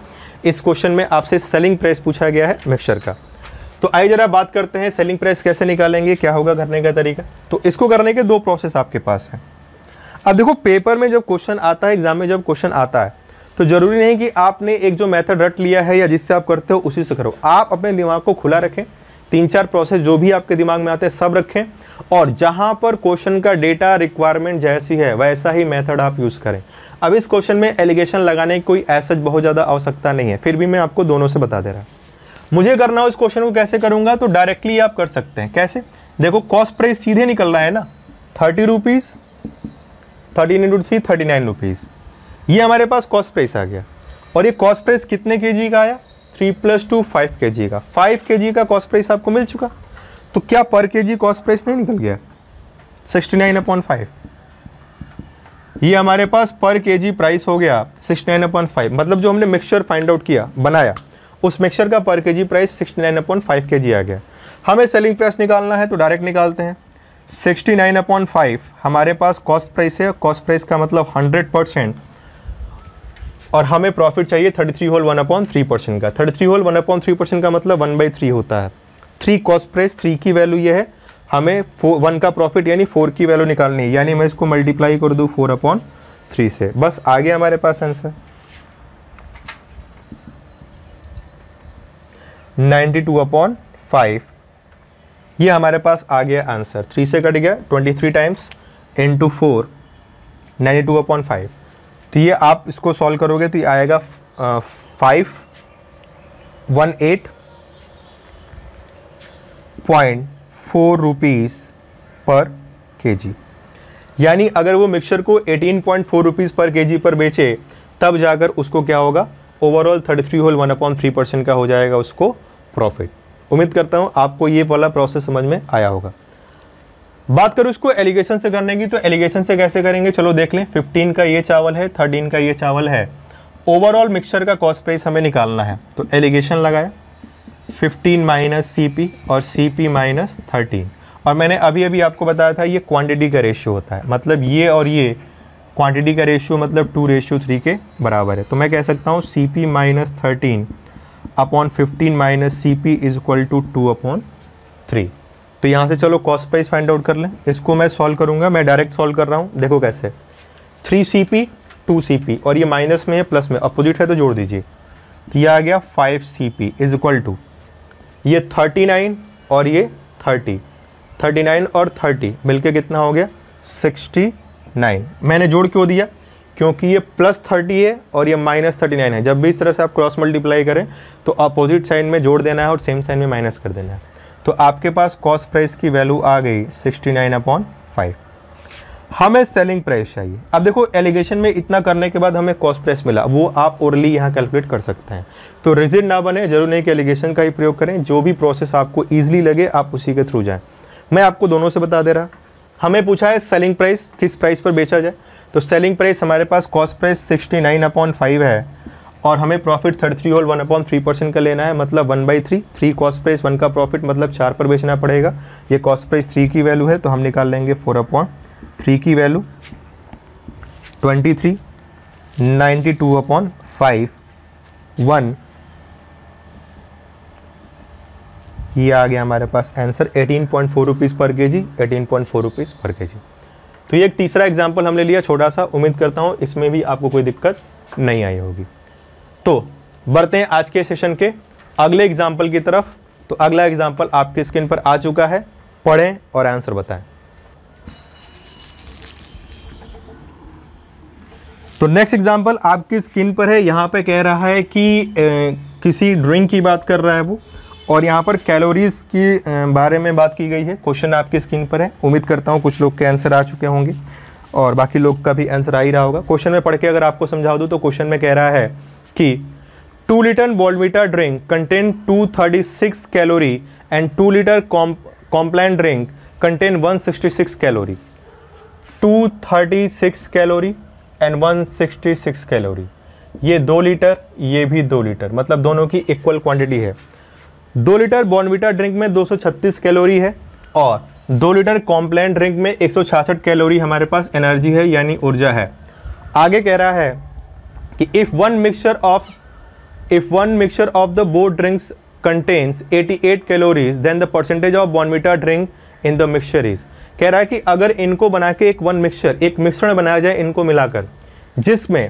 इस क्वेश्चन में आपसे सेलिंग प्राइस पूछा गया है मिक्सचर का तो आइए जरा बात करते हैं सेलिंग प्राइस कैसे निकालेंगे क्या होगा करने का तरीका तो इसको करने के दो प्रोसेस आपके पास है अब देखो पेपर में जब क्वेश्चन आता है एग्जाम में जब क्वेश्चन आता है तो जरूरी नहीं कि आपने एक जो मेथड रट लिया है या जिससे आप करते हो उसी से करो आप अपने दिमाग को खुला रखें तीन चार प्रोसेस जो भी आपके दिमाग में आते हैं सब रखें और जहाँ पर क्वेश्चन का डेटा रिक्वायरमेंट जैसी है वैसा ही मेथड आप यूज़ करें अब इस क्वेश्चन में एलिगेशन लगाने की कोई ऐसा बहुत ज़्यादा आवश्यकता नहीं है फिर भी मैं आपको दोनों से बता दे रहा हूँ मुझे करना हो इस क्वेश्चन को कैसे करूँगा तो डायरेक्टली आप कर सकते हैं कैसे देखो कॉस्ट प्राइस सीधे निकल रहा है ना thirty rupees thirteen into three thirty nine rupees ये हमारे पास कॉस्ट प्राइस आ गया और ये कॉस्ट प्राइस कितने के जी का आया three plus two five K जी का फाइव के जी का कॉस्ट प्राइस आपको मिल चुका तो क्या पर के जी कॉस्ट प्राइस नहीं निकल गया सिक्सटी नाइन अपॉइंट फाइव ये हमारे पास पर के जी प्राइस हो गया सिक्सटी नाइन अपॉइंट फाइव मतलब जो हमने मिक्सचर फाइंड आउट किया बनाया उस मिक्सर का per K price sixty nine upon five K G आ गया हमें सेलिंग प्राइस निकालना है तो डायरेक्ट निकालते हैं सिक्सटी नाइन अपॉइंट फाइव हमारे पास कॉस्ट प्राइस है कॉस्ट प्राइस का मतलब हंड्रेड परसेंट और हमें प्रॉफिट चाहिए thirty three whole one upon three percent का thirty three whole one upon three percent का मतलब वन बाई थ्री होता है थ्री कॉस्ट प्राइस थ्री की वैल्यू ये है हमें वन का प्रॉफिट यानी फोर की वैल्यू निकालनी है यानी मैं इसको मल्टीप्लाई कर दूँ फोर अपॉन थ्री से बस आगे हमारे पास answer ninety two upon five ये हमारे पास आ गया आंसर थ्री से कट गया twenty three times into four ninety two upon five तो ये आप इसको सॉल्व करोगे तो ये आएगा five one eight point four rupees per K जी यानी अगर वो मिक्सचर को eighteen point four rupees per K जी पर बेचे तब जाकर उसको क्या होगा overall thirty three whole one upon three percent का हो जाएगा उसको प्रॉफिट उम्मीद करता हूँ आपको ये वाला प्रोसेस समझ में आया होगा बात करूँ इसको एलिगेशन से करने की तो एलिगेशन से कैसे करेंगे चलो देख लें फिफ्टीन का ये चावल है थर्टीन का ये चावल है ओवरऑल मिक्सचर का कॉस्ट प्राइस हमें निकालना है तो एलिगेशन लगाया फिफ्टीन माइनस सी पी और सी पी माइनस थर्टीन और मैंने अभी अभी आपको बताया था ये क्वांटिटी का रेशियो होता है मतलब ये और ये क्वांटिटी का रेशियो मतलब टू रेशियो थ्री के बराबर है तो मैं कह सकता हूँ C P minus thirteen upon fifteen minus C P is equal to two upon three तो यहाँ से चलो कॉस्ट प्राइस फाइंड आउट कर लें इसको मैं सॉल्व करूँगा मैं डायरेक्ट सॉल्व कर रहा हूँ देखो कैसे three C P two C P और ये माइनस में है प्लस में अपोजिट है तो जोड़ दीजिए तो ये आ गया five C P is equal to ये थर्टी नाइन और ये थर्टी थर्टी नाइन और थर्टी मिलके कितना हो गया सिक्सटी नाइन मैंने जोड़ क्यों दिया क्योंकि ये प्लस थर्टी है और ये माइनस थर्टी नाइन है जब भी इस तरह से आप क्रॉस मल्टीप्लाई करें तो अपोजिट साइड में जोड़ देना है और सेम साइड में माइनस कर देना है तो आपके पास कॉस्ट प्राइस की वैल्यू आ गई सिक्सटी नाइन अपॉन फाइव हमें सेलिंग प्राइस चाहिए अब देखो एलिगेशन में इतना करने के बाद हमें कॉस्ट प्राइस मिला वो आप ओरली यहाँ कैलकुलेट कर सकते हैं तो रिजिड ना बने जरूर नहीं कि एलिगेशन का ही प्रयोग करें जो भी प्रोसेस आपको ईजिली लगे आप उसी के थ्रू जाएँ मैं आपको दोनों से बता दे रहा हमें पूछा है सेलिंग प्राइस किस प्राइस पर बेचा जाए तो सेलिंग प्राइस हमारे पास cost price sixty nine upon five है और हमें प्रॉफिट थर्ड थ्री और वन अपॉन थ्री परसेंट का लेना है मतलब one by three three cost price one का प्रॉफिट मतलब चार पर बेचना पड़ेगा ये कॉस्ट प्राइस थ्री की वैल्यू है तो हम निकाल लेंगे फोर अपॉन थ्री की value twenty three ninety two upon five one ये आ गया हमारे पास answer eighteen point four rupees per K G eighteen point four rupees per K जी तो ये एक तीसरा एग्जाम्पल हमने लिया छोटा सा उम्मीद करता हूँ इसमें भी आपको कोई दिक्कत नहीं आई होगी तो बढ़ते हैं आज के सेशन के अगले एग्जाम्पल की तरफ तो अगला एग्जाम्पल आपकी स्क्रीन पर आ चुका है पढ़ें और आंसर बताएं तो नेक्स्ट एग्जाम्पल आपकी स्क्रीन पर है यहाँ पे कह रहा है कि ए, किसी ड्रिंक की बात कर रहा है वो और यहाँ पर कैलोरीज़ की बारे में बात की गई है क्वेश्चन आपकी स्क्रीन पर है उम्मीद करता हूँ कुछ लोग के आंसर आ चुके होंगे और बाकी लोग का भी आंसर आ ही रहा होगा क्वेश्चन में पढ़ के अगर आपको समझा दूँ तो क्वेश्चन में कह रहा है कि two litre Bournvita drink contain six calorie and two litre Complan drink contain six calorie 236 calorie and 166 calorie ये दो लीटर ये भी दो लीटर मतलब दोनों की इक्वल क्वांटिटी है दो लीटर बॉर्नविटा ड्रिंक में 236 कैलोरी है और दो लीटर कॉम्प्लेन ड्रिंक में एक कैलोरी हमारे पास एनर्जी है यानी ऊर्जा है आगे कह रहा है कि if one mixture of if one mixture of the both drinks contains 88 calories then the percentage of Bournvita drink in the mixture is कह रहा है कि अगर इनको बना के एक वन मिक्सचर एक मिश्रण बनाया जाए इनको मिलाकर जिसमें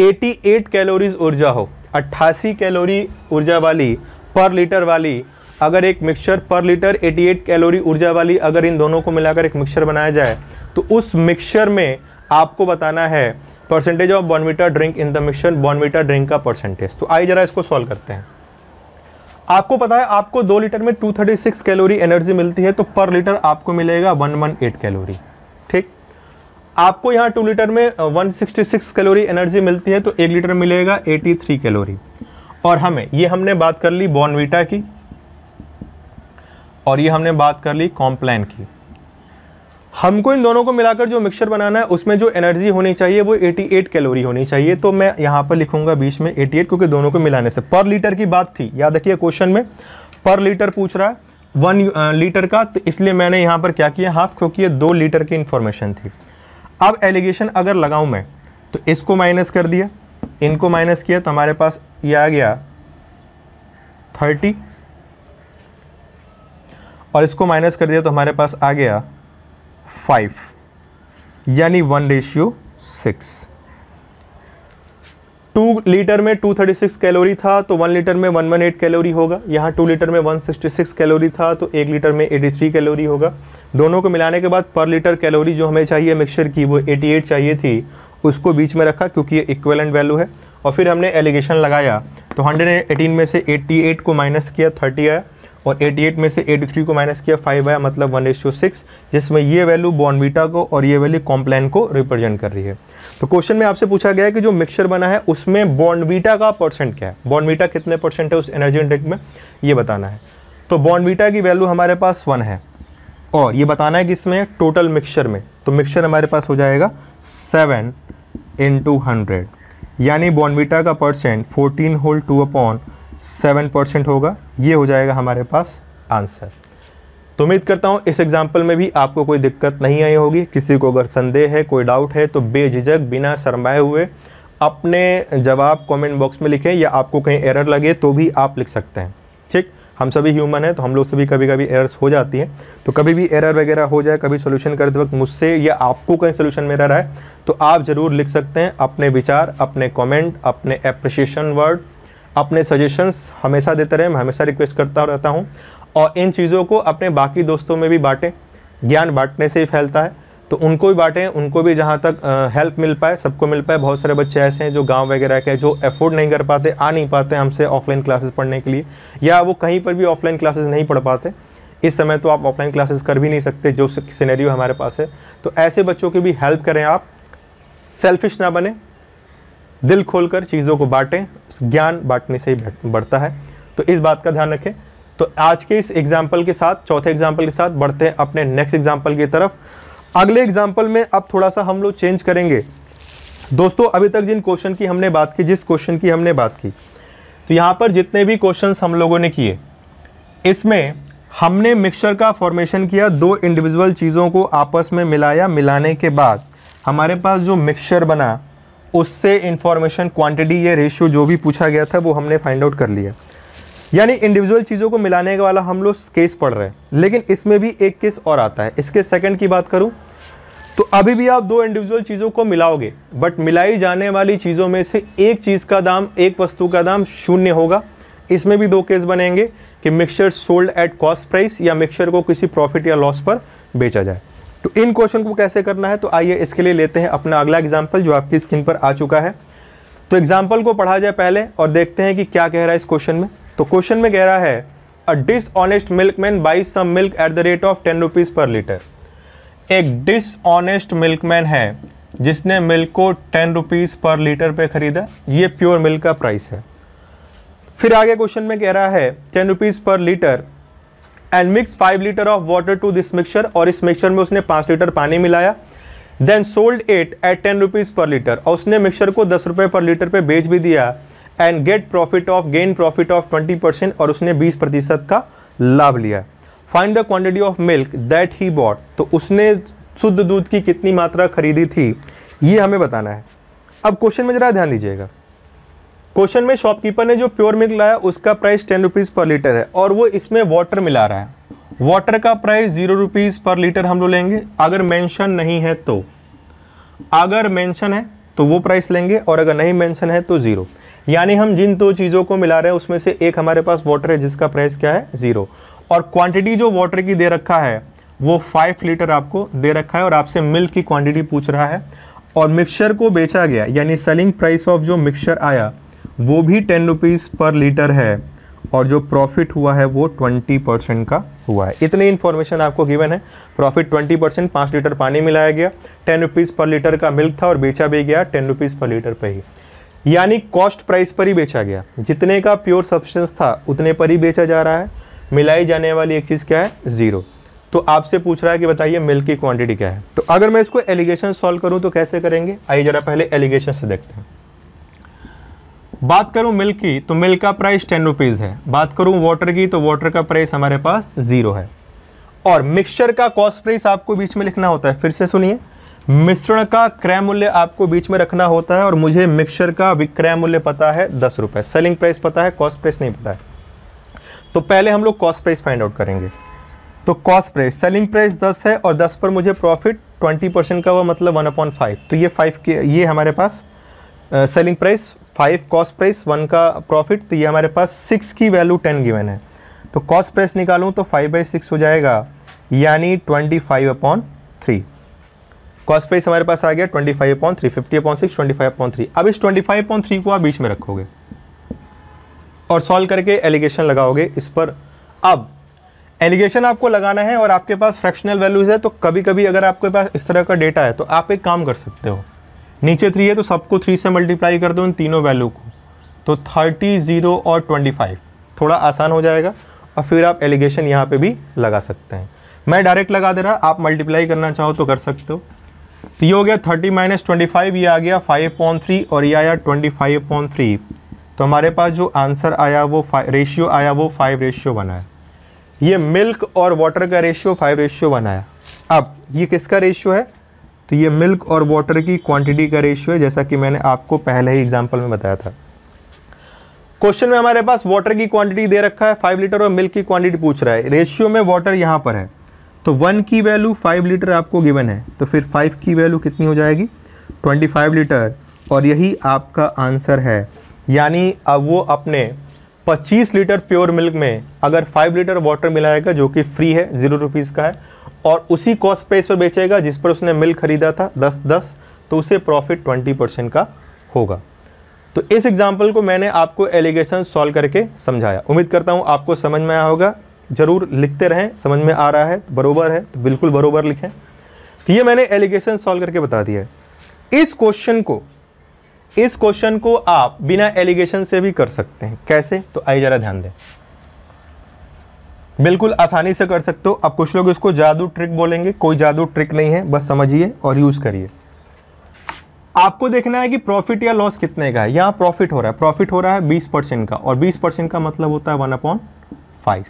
88 कैलोरीज ऊर्जा हो अट्ठासी कैलोरी ऊर्जा वाली पर लीटर वाली अगर एक मिक्सचर पर लीटर 88 कैलोरी ऊर्जा वाली अगर इन दोनों को मिलाकर एक मिक्सचर बनाया जाए तो उस मिक्सचर में आपको बताना है percentage of Bournvita drink in the mixture Bournvita drink का परसेंटेज तो आइए जरा इसको सॉल्व करते हैं आपको पता है आपको दो लीटर में 236 कैलोरी एनर्जी मिलती है तो पर लीटर आपको मिलेगा 118 कैलोरी ठीक आपको यहाँ टू लीटर में 166 कैलोरी एनर्जी मिलती है तो एक लीटर मिलेगा 83 कैलोरी और हमें ये हमने बात कर ली बॉनवीटा की और ये हमने बात कर ली कॉम्प्लान की हमको इन दोनों को मिलाकर जो मिक्सचर बनाना है उसमें जो एनर्जी होनी चाहिए वो 88 कैलोरी होनी चाहिए तो मैं यहाँ पर लिखूंगा बीच में 88 क्योंकि दोनों को मिलाने से पर लीटर की बात थी याद रखिए क्वेश्चन में पर लीटर पूछ रहा है वन लीटर का तो इसलिए मैंने यहाँ पर क्या किया हाफ क्योंकि ये दो लीटर की इन्फॉर्मेशन थी अब एलिगेशन अगर लगाऊँ मैं तो इसको माइनस कर दिया इनको माइनस किया तो हमारे पास ये आ गया थर्टी और इसको माइनस कर दिया तो हमारे पास आ गया फाइव यानी one ratio six two litre में 236 कैलोरी था तो वन लीटर में 118 कैलोरी होगा यहाँ टू लीटर में 166 कैलोरी था तो एक लीटर में 83 कैलोरी होगा दोनों को मिलाने के बाद पर लीटर कैलोरी जो हमें चाहिए मिक्सचर की वो 88 चाहिए थी उसको बीच में रखा क्योंकि ये इक्वलेंट वैल्यू है और फिर हमने एलिगेशन लगाया तो 118 में से 88 को माइनस किया 30 आया और 88 में से 83 को माइनस किया 5 आया मतलब वन रेशियो सिक्स जिसमें ये वैल्यू बॉर्नविटा को और ये वैल्यू कॉम्प्लेन को रिप्रेजेंट कर रही है तो क्वेश्चन में आपसे पूछा गया है कि जो मिक्सचर बना है उसमें बॉर्नविटा का परसेंट क्या है बॉर्नविटा कितने परसेंट है उस एनर्जी इंडेक्ट में ये बताना है तो बॉर्नविटा की वैल्यू हमारे पास वन है और ये बताना है कि इसमें टोटल मिक्सचर में तो मिक्सचर हमारे पास हो जाएगा सेवन इंटू हंड्रेड यानी बॉनविटा का percent fourteen whole two upon seven percent होगा ये हो जाएगा हमारे पास आंसर तो उम्मीद करता हूँ इस एग्जाम्पल में भी आपको कोई दिक्कत नहीं आई होगी किसी को अगर संदेह है कोई डाउट है तो बेझिझक बिना शरमाए हुए अपने जवाब कमेंट बॉक्स में लिखें या आपको कहीं एरर लगे तो भी आप लिख सकते हैं ठीक हम सभी ह्यूमन हैं तो हम लोग सभी कभी कभी एरर्स हो जाती हैं तो कभी भी एरर वगैरह हो जाए कभी सोल्यूशन करते वक्त मुझसे या आपको कहीं सोल्यूशन मेरा रहा है तो आप ज़रूर लिख सकते हैं अपने विचार अपने कॉमेंट अपने अप्रिशिएशन वर्ड अपने सजेशंस हमेशा देते रहे मैं हमेशा रिक्वेस्ट करता रहता हूँ और इन चीज़ों को अपने बाकी दोस्तों में भी बाँटें ज्ञान बांटने से ही फैलता है तो उनको भी बांटें उनको भी जहाँ तक हेल्प मिल पाए सबको मिल पाए बहुत सारे बच्चे ऐसे हैं जो गांव वगैरह के जो अफोर्ड नहीं कर पाते आ नहीं पाते हमसे ऑफलाइन क्लासेस पढ़ने के लिए या वो कहीं पर भी ऑफलाइन क्लासेस नहीं पढ़ पाते इस समय तो आप ऑफलाइन क्लासेस कर भी नहीं सकते जो सिनेरियो हमारे पास है तो ऐसे बच्चों की भी हेल्प करें आप सेल्फिश ना बने दिल कर चीज़ों को बांटें ज्ञान बांटने से ही बढ़ता है तो इस बात का ध्यान रखें तो आज के इस एग्जाम्पल के साथ चौथे एग्जाम्पल के साथ बढ़ते हैं अपने नेक्स्ट एग्जाम्पल की तरफ अगले एग्जाम्पल में अब थोड़ा सा हम लोग चेंज करेंगे दोस्तों अभी तक जिन क्वेश्चन की हमने बात की जिस क्वेश्चन की हमने बात की तो यहाँ पर जितने भी क्वेश्चन हम लोगों ने किए इसमें हमने मिक्सचर का फॉर्मेशन किया दो इंडिविजुअल चीज़ों को आपस में मिलाया मिलाने के बाद हमारे पास जो मिक्सचर बना उससे इंफॉर्मेशन क्वांटिटी या रेशियो जो भी पूछा गया था वो हमने फाइंड आउट कर लिया यानी इंडिविजुअल चीज़ों को मिलाने वाला हम लोग केस पढ़ रहे हैं लेकिन इसमें भी एक केस और आता है इसके सेकंड की बात करूं तो अभी भी आप दो इंडिविजुअल चीज़ों को मिलाओगे बट मिलाई जाने वाली चीज़ों में से एक चीज़ का दाम एक वस्तु का दाम शून्य होगा इसमें भी दो केस बनेंगे कि mixture sold at cost price या मिक्सचर को किसी प्रॉफिट या लॉस पर बेचा जाए तो इन क्वेश्चन को कैसे करना है तो आइए इसके लिए लेते हैं अपना अगला एग्जाम्पल जो आपकी स्क्रीन पर आ चुका है तो एग्जाम्पल को पढ़ा जाए पहले और देखते हैं कि क्या कह रहा है इस क्वेश्चन में तो क्वेश्चन में कह रहा है a dishonest milk man buy some milk at the rate of ten rupees per litre एक डिसऑनेस्ट मिल्क मैन है जिसने मिल्क को टेन रुपीज़ पर लीटर पे ख़रीदा ये प्योर मिल्क का प्राइस है फिर आगे क्वेश्चन में कह रहा है ten rupees per litre and mix five litre of water to this mixture और इस मिक्सचर में उसने पांच लीटर पानी मिलाया then sold at at ten rupees per litre और उसने मिक्सचर को दस रुपये पर लीटर पे बेच भी दिया and get profit of gain profit of 20 percent और उसने 20 प्रतिशत का लाभ लिया है find the quantity of milk that he bought तो उसने शुद्ध दूध की कितनी मात्रा खरीदी थी ये हमें बताना है अब क्वेश्चन में ज़रा ध्यान दीजिएगा क्वेश्चन में शॉपकीपर ने जो प्योर मिल्क लाया उसका price ten rupees per litre है और वो इसमें वाटर मिला रहा है वाटर का price zero rupees per litre हम लोग लेंगे अगर मेंशन नहीं है तो अगर मेंशन है तो वो प्राइस लेंगे और अगर नहीं मेंशन है तो ज़ीरो यानी हम जिन दो चीज़ों को मिला रहे हैं उसमें से एक हमारे पास वाटर है जिसका प्राइस क्या है ज़ीरो और क्वांटिटी जो वाटर की दे रखा है वो फाइव लीटर आपको दे रखा है और आपसे मिल्क की क्वांटिटी पूछ रहा है और मिक्सचर को बेचा गया यानी सेलिंग प्राइस ऑफ जो मिक्सचर आया वो भी टेन रुपीज़ पर लीटर है और जो प्रॉफिट हुआ है वो ट्वेंटी परसेंट का हुआ है इतनी इन्फॉर्मेशन आपको गिवन है प्रॉफिट ट्वेंटी परसेंट पाँच लीटर पानी मिलाया गया टेन रुपीज़ पर लीटर का मिल्क था और बेचा भी गया टेन रुपीज़ पर लीटर पर ही यानी कॉस्ट प्राइस पर ही बेचा गया जितने का प्योर सब्सटेंस था उतने पर ही बेचा जा रहा है मिलाई जाने वाली एक चीज़ क्या है ज़ीरो तो आपसे पूछ रहा है कि बताइए मिल्क की क्वांटिटी क्या है तो अगर मैं इसको एलिगेशन सॉल्व करूं तो कैसे करेंगे आइए जरा पहले एलिगेशन से देखते हैं बात करूं मिल्क की तो मिल्क का प्राइस टेन रुपीज़ है बात करूं वाटर की तो वाटर का प्राइस हमारे पास ज़ीरो है और मिक्सचर का कॉस्ट प्राइस आपको बीच में लिखना होता है फिर से सुनिए मिश्रण का क्रय मूल्य आपको बीच में रखना होता है और मुझे मिक्सर का विक्रय मूल्य पता है दस रुपये सेलिंग प्राइस पता है कॉस्ट प्राइस नहीं पता है तो पहले हम लोग कॉस्ट प्राइस फाइंड आउट करेंगे तो कॉस्ट प्राइस सेलिंग प्राइस दस है और दस पर मुझे प्रॉफिट ट्वेंटी परसेंट का हुआ मतलब वन अपॉइंट फाइव तो ये फाइव के ये हमारे पास selling price five cost price one का प्रॉफिट तो ये हमारे पास सिक्स की वैल्यू टेन गिवन है तो कॉस्ट प्राइस निकालूँ तो फाइव बाई सिक्स हो जाएगा यानी twenty five upon three cost price हमारे पास आ गया twenty five upon three fifty upon six twenty five upon three अब इस ट्वेंटी फाइव अपॉइंट थ्री को आप बीच में रखोगे और सॉल्व करके एलिगेशन लगाओगे इस पर अब एलिगेशन आपको लगाना है और आपके पास फ्रैक्शनल वैल्यूज़ है तो कभी कभी अगर आपके पास इस तरह का डेटा है तो आप एक काम कर सकते हो नीचे थ्री है तो सबको थ्री से मल्टीप्लाई कर दो इन तीनों वैल्यू को तो थर्टी ज़ीरो और ट्वेंटी फाइव थोड़ा आसान हो जाएगा और फिर आप एलिगेशन यहाँ पे भी लगा सकते हैं मैं डायरेक्ट लगा दे रहा आप मल्टीप्लाई करना चाहो तो कर सकते हो तो ये हो गया थर्टी माइनस ट्वेंटी फाइव ये आ गया फाइव पॉइंट थ्री और ये आया ट्वेंटी फाइव पॉइंट थ्री तो हमारे पास जो आंसर आया वो रेशियो आया वो फाइव रेशियो बना है ये मिल्क और वाटर का रेशियो फाइव रेशियो बना है अब ये किसका रेशियो है तो ये मिल्क और वाटर की क्वांटिटी का रेशियो है जैसा कि मैंने आपको पहले ही एग्जाम्पल में बताया था क्वेश्चन में हमारे पास वाटर की क्वांटिटी दे रखा है फाइव लीटर और मिल्क की क्वांटिटी पूछ रहा है रेशियो में वाटर यहाँ पर है तो वन की वैल्यू फाइव लीटर आपको गिवन है तो फिर फाइव की वैल्यू कितनी हो जाएगी ट्वेंटी फाइव लीटर और यही आपका आंसर है यानी अब वो अपने पच्चीस लीटर प्योर मिल्क में अगर फाइव लीटर वाटर मिलाएगा जो कि फ्री है ज़ीरो रुपीज़ का है और उसी कॉस्ट इस पर बेचेगा जिस पर उसने मिल्क खरीदा था दस दस तो उसे प्रॉफिट ट्वेंटी परसेंट का होगा तो इस एग्ज़ाम्पल को मैंने आपको एलिगेशन सॉल्व करके समझाया उम्मीद करता हूँ आपको समझ में आया होगा ज़रूर लिखते रहें समझ में आ रहा है तो बरोबर है तो बिल्कुल बरोबर लिखें तो ये मैंने एलिगेशन सॉल्व करके बता दिया है इस क्वेश्चन को इस क्वेश्चन को आप बिना एलिगेशन से भी कर सकते हैं कैसे तो आइए ज़रा ध्यान दें बिल्कुल आसानी से कर सकते हो अब कुछ लोग इसको जादू ट्रिक बोलेंगे कोई जादू ट्रिक नहीं है बस समझिए और यूज़ करिए आपको देखना है कि प्रॉफिट या लॉस कितने का है यहाँ प्रॉफिट हो रहा है प्रॉफिट हो रहा है बीस परसेंट का और बीस परसेंट का मतलब होता है one upon five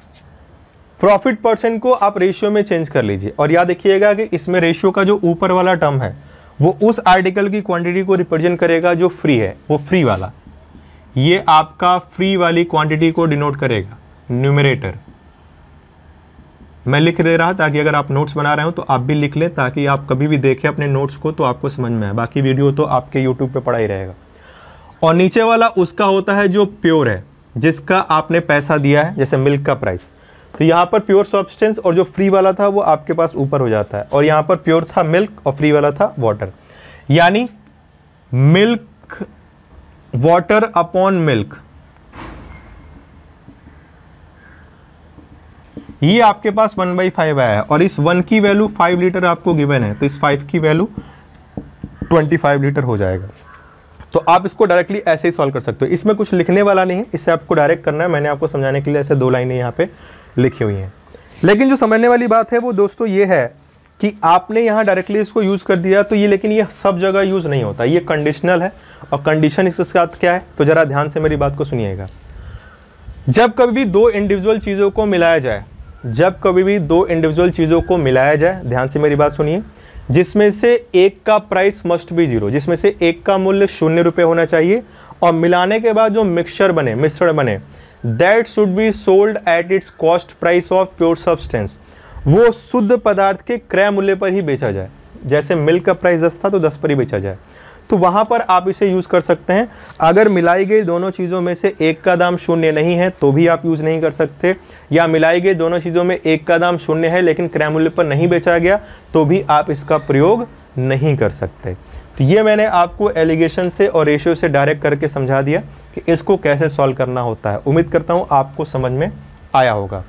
profit percent को आप रेशियो में चेंज कर लीजिए और याद रखिएगा कि इसमें रेशियो का जो ऊपर वाला टर्म है वो उस आर्टिकल की क्वांटिटी को रिप्रेजेंट करेगा जो फ्री है वो फ्री वाला ये आपका फ्री वाली क्वांटिटी को डिनोट करेगा न्यूमरेटर मैं लिख दे रहा ताकि अगर आप नोट्स बना रहे हो तो आप भी लिख लें ताकि आप कभी भी देखें अपने नोट्स को तो आपको समझ में आए बाकी वीडियो तो आपके यूट्यूब पर पड़ा ही रहेगा और नीचे वाला उसका होता है जो प्योर है जिसका आपने पैसा दिया है जैसे मिल्क का प्राइस तो यहाँ पर प्योर सब्सटेंस और जो फ्री वाला था वो आपके पास ऊपर हो जाता है और यहाँ पर प्योर था मिल्क और फ्री वाला था वाटर यानी मिल्क वाटर अपॉन मिल्क ये आपके पास वन बाई फाइव आया है और इस वन की वैल्यू फाइव लीटर आपको गिवन है तो इस फाइव की वैल्यू ट्वेंटी फाइव लीटर हो जाएगा तो आप इसको डायरेक्टली ऐसे ही सॉल्व कर सकते हो इसमें कुछ लिखने वाला नहीं है इससे आपको डायरेक्ट करना है मैंने आपको समझाने के लिए ऐसे दो लाइनें यहाँ पे लिखी हुई हैं लेकिन जो समझने वाली बात है वो दोस्तों ये है कि आपने यहाँ डायरेक्टली इसको यूज़ कर दिया तो ये लेकिन ये सब जगह यूज़ नहीं होता ये कंडीशनल है और कंडीशन इसके साथ क्या है तो ज़रा ध्यान से मेरी बात को सुनिएगा जब कभी भी दो इंडिविजुअल चीज़ों को मिलाया जाए जब कभी भी दो इंडिविजुअल चीज़ों को मिलाया जाए ध्यान से मेरी बात सुनिए जिसमें से एक का प्राइस मस्ट भी जीरो जिसमें से एक का मूल्य शून्य रुपये होना चाहिए और मिलाने के बाद जो मिक्सचर बने मिश्रण बने that should be sold at its cost price of pure substance वो शुद्ध पदार्थ के क्रय मूल्य पर ही बेचा जाए जैसे मिल्क का प्राइस दस था तो दस पर ही बेचा जाए तो वहाँ पर आप इसे यूज़ कर सकते हैं अगर मिलाई गई दोनों चीज़ों में से एक का दाम शून्य नहीं है तो भी आप यूज़ नहीं कर सकते या मिलाई गई दोनों चीज़ों में एक का दाम शून्य है लेकिन क्रय मूल्य पर नहीं बेचा गया तो भी आप इसका प्रयोग नहीं कर सकते तो ये मैंने आपको एलिगेशन से और रेशियो से डायरेक्ट करके समझा दिया कि इसको कैसे सॉल्व करना होता है उम्मीद करता हूँ आपको समझ में आया होगा